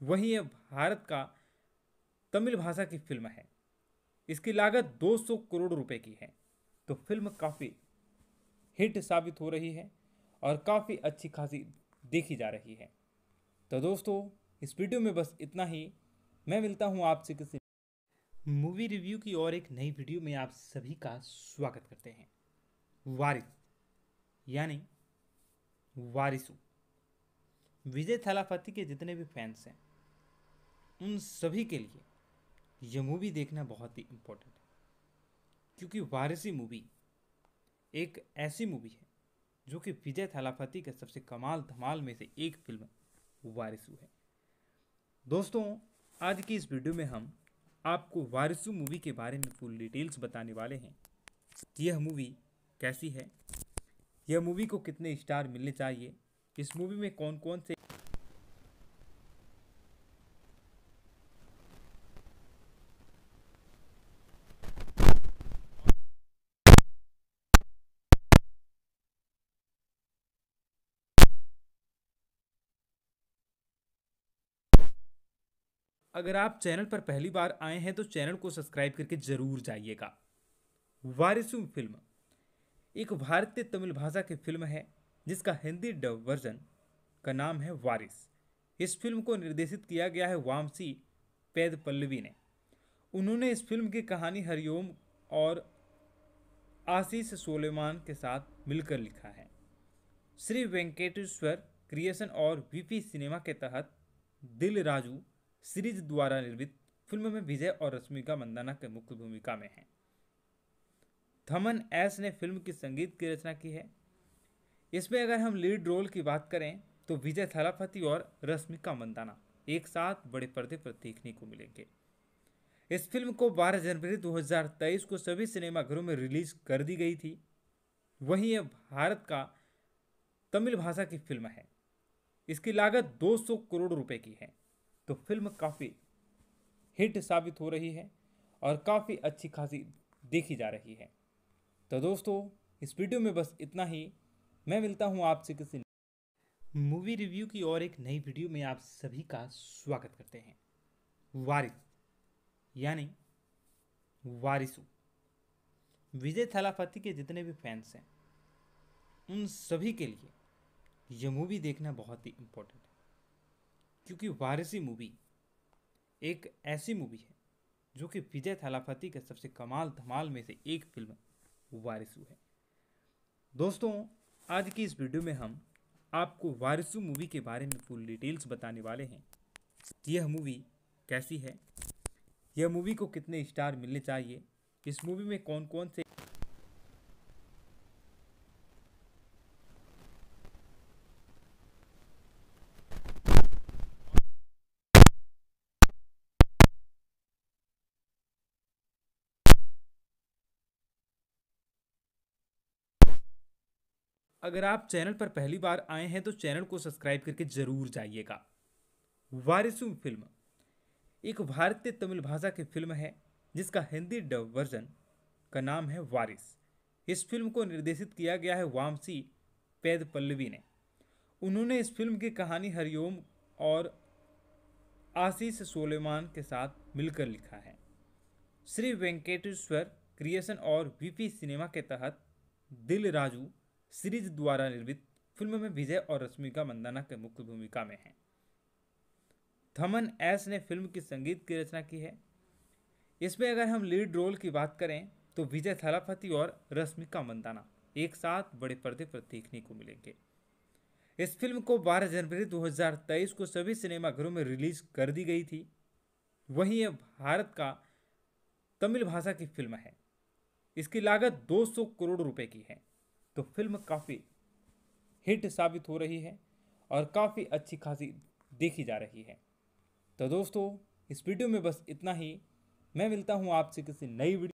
वहीं यह भारत का तमिल भाषा की फिल्म है इसकी लागत 200 करोड़ रुपए की है तो फिल्म काफ़ी हिट साबित हो रही है और काफ़ी अच्छी खासी देखी जा रही है तो दोस्तों इस वीडियो में बस इतना ही मैं मिलता हूँ आपसे किसी मूवी रिव्यू की और एक नई वीडियो में आप सभी का स्वागत करते हैं वारिस यानी वारिसू विजय थलापति के जितने भी फैंस हैं उन सभी के लिए यह मूवी देखना बहुत ही इम्पोर्टेंट है क्योंकि वारसी मूवी एक ऐसी मूवी है जो कि विजय थालापति के सबसे कमाल धमाल में से एक फिल्म वारिसु है दोस्तों आज की इस वीडियो में हम आपको वारिसू मूवी के बारे में फुल डिटेल्स बताने वाले हैं यह मूवी कैसी है यह मूवी को कितने स्टार मिलने चाहिए इस मूवी में कौन कौन से अगर आप चैनल पर पहली बार आए हैं तो चैनल को सब्सक्राइब करके जरूर जाइएगा वारिसु फिल्म एक भारतीय तमिल भाषा की फिल्म है जिसका हिंदी डब वर्जन का नाम है वारिस इस फिल्म को निर्देशित किया गया है वामसी पैद पल्लवी ने उन्होंने इस फिल्म की कहानी हरिओम और आशीष सोलेमान के साथ मिलकर लिखा है श्री वेंकटेश्वर क्रिएशन और वीपी सिनेमा के तहत दिल राजू सीरीज द्वारा निर्मित फिल्म में विजय और रश्मिका मंदाना के मुख्य भूमिका में हैं थमन एस ने फिल्म की संगीत की रचना की है इसमें अगर हम लीड रोल की बात करें तो विजय थलापति और रश्मिका मंदाना एक साथ बड़े पर्दे पर देखने को मिलेंगे इस फिल्म को 12 जनवरी 2023 को सभी सिनेमाघरों में रिलीज कर दी गई थी वहीं यह भारत का तमिल भाषा की फिल्म है इसकी लागत 200 करोड़ रुपए की है तो फिल्म काफ़ी हिट साबित हो रही है और काफ़ी अच्छी खासी देखी जा रही है तो दोस्तों इस वीडियो में बस इतना ही मैं मिलता हूँ आपसे किसी मूवी रिव्यू की और एक नई वीडियो में आप सभी का स्वागत करते हैं वारिस यानी वारिसू विजय थालापति के जितने भी फैंस हैं उन सभी के लिए यह मूवी देखना बहुत ही इम्पोर्टेंट है क्योंकि वारिसी मूवी एक ऐसी मूवी है जो कि विजय थालापति के सबसे कमाल धमाल में से एक फिल्म वारिसू है दोस्तों आज की इस वीडियो में हम आपको वारिसू मूवी के बारे में फुल डिटेल्स बताने वाले हैं यह मूवी कैसी है यह मूवी को कितने स्टार मिलने चाहिए इस मूवी में कौन कौन से अगर आप चैनल पर पहली बार आए हैं तो चैनल को सब्सक्राइब करके जरूर जाइएगा वारिसू फिल्म एक भारतीय तमिल भाषा की फिल्म है जिसका हिंदी डब वर्जन का नाम है वारिस इस फिल्म को निर्देशित किया गया है वामसी पैद पल्लवी ने उन्होंने इस फिल्म की कहानी हरिओम और आशीष सोलेमान के साथ मिलकर लिखा है श्री वेंकटेश्वर क्रिएशन और वीपी सिनेमा के तहत दिल राजू सीरीज द्वारा निर्मित फिल्म में विजय और रश्मिका मंदाना के मुख्य भूमिका में हैं थमन एस ने फिल्म की संगीत की रचना की है इसमें अगर हम लीड रोल की बात करें तो विजय थलापति और रश्मिका मंदाना एक साथ बड़े पर्दे पर देखने को मिलेंगे इस फिल्म को 12 जनवरी 2023 को सभी सिनेमाघरों में रिलीज कर दी गई थी वहीं यह भारत का तमिल भाषा की फिल्म है इसकी लागत 200 करोड़ रुपए की है तो फिल्म काफ़ी हिट साबित हो रही है और काफ़ी अच्छी खासी देखी जा रही है तो दोस्तों इस वीडियो में बस इतना ही मैं मिलता हूँ आपसे किसी नई वीडियो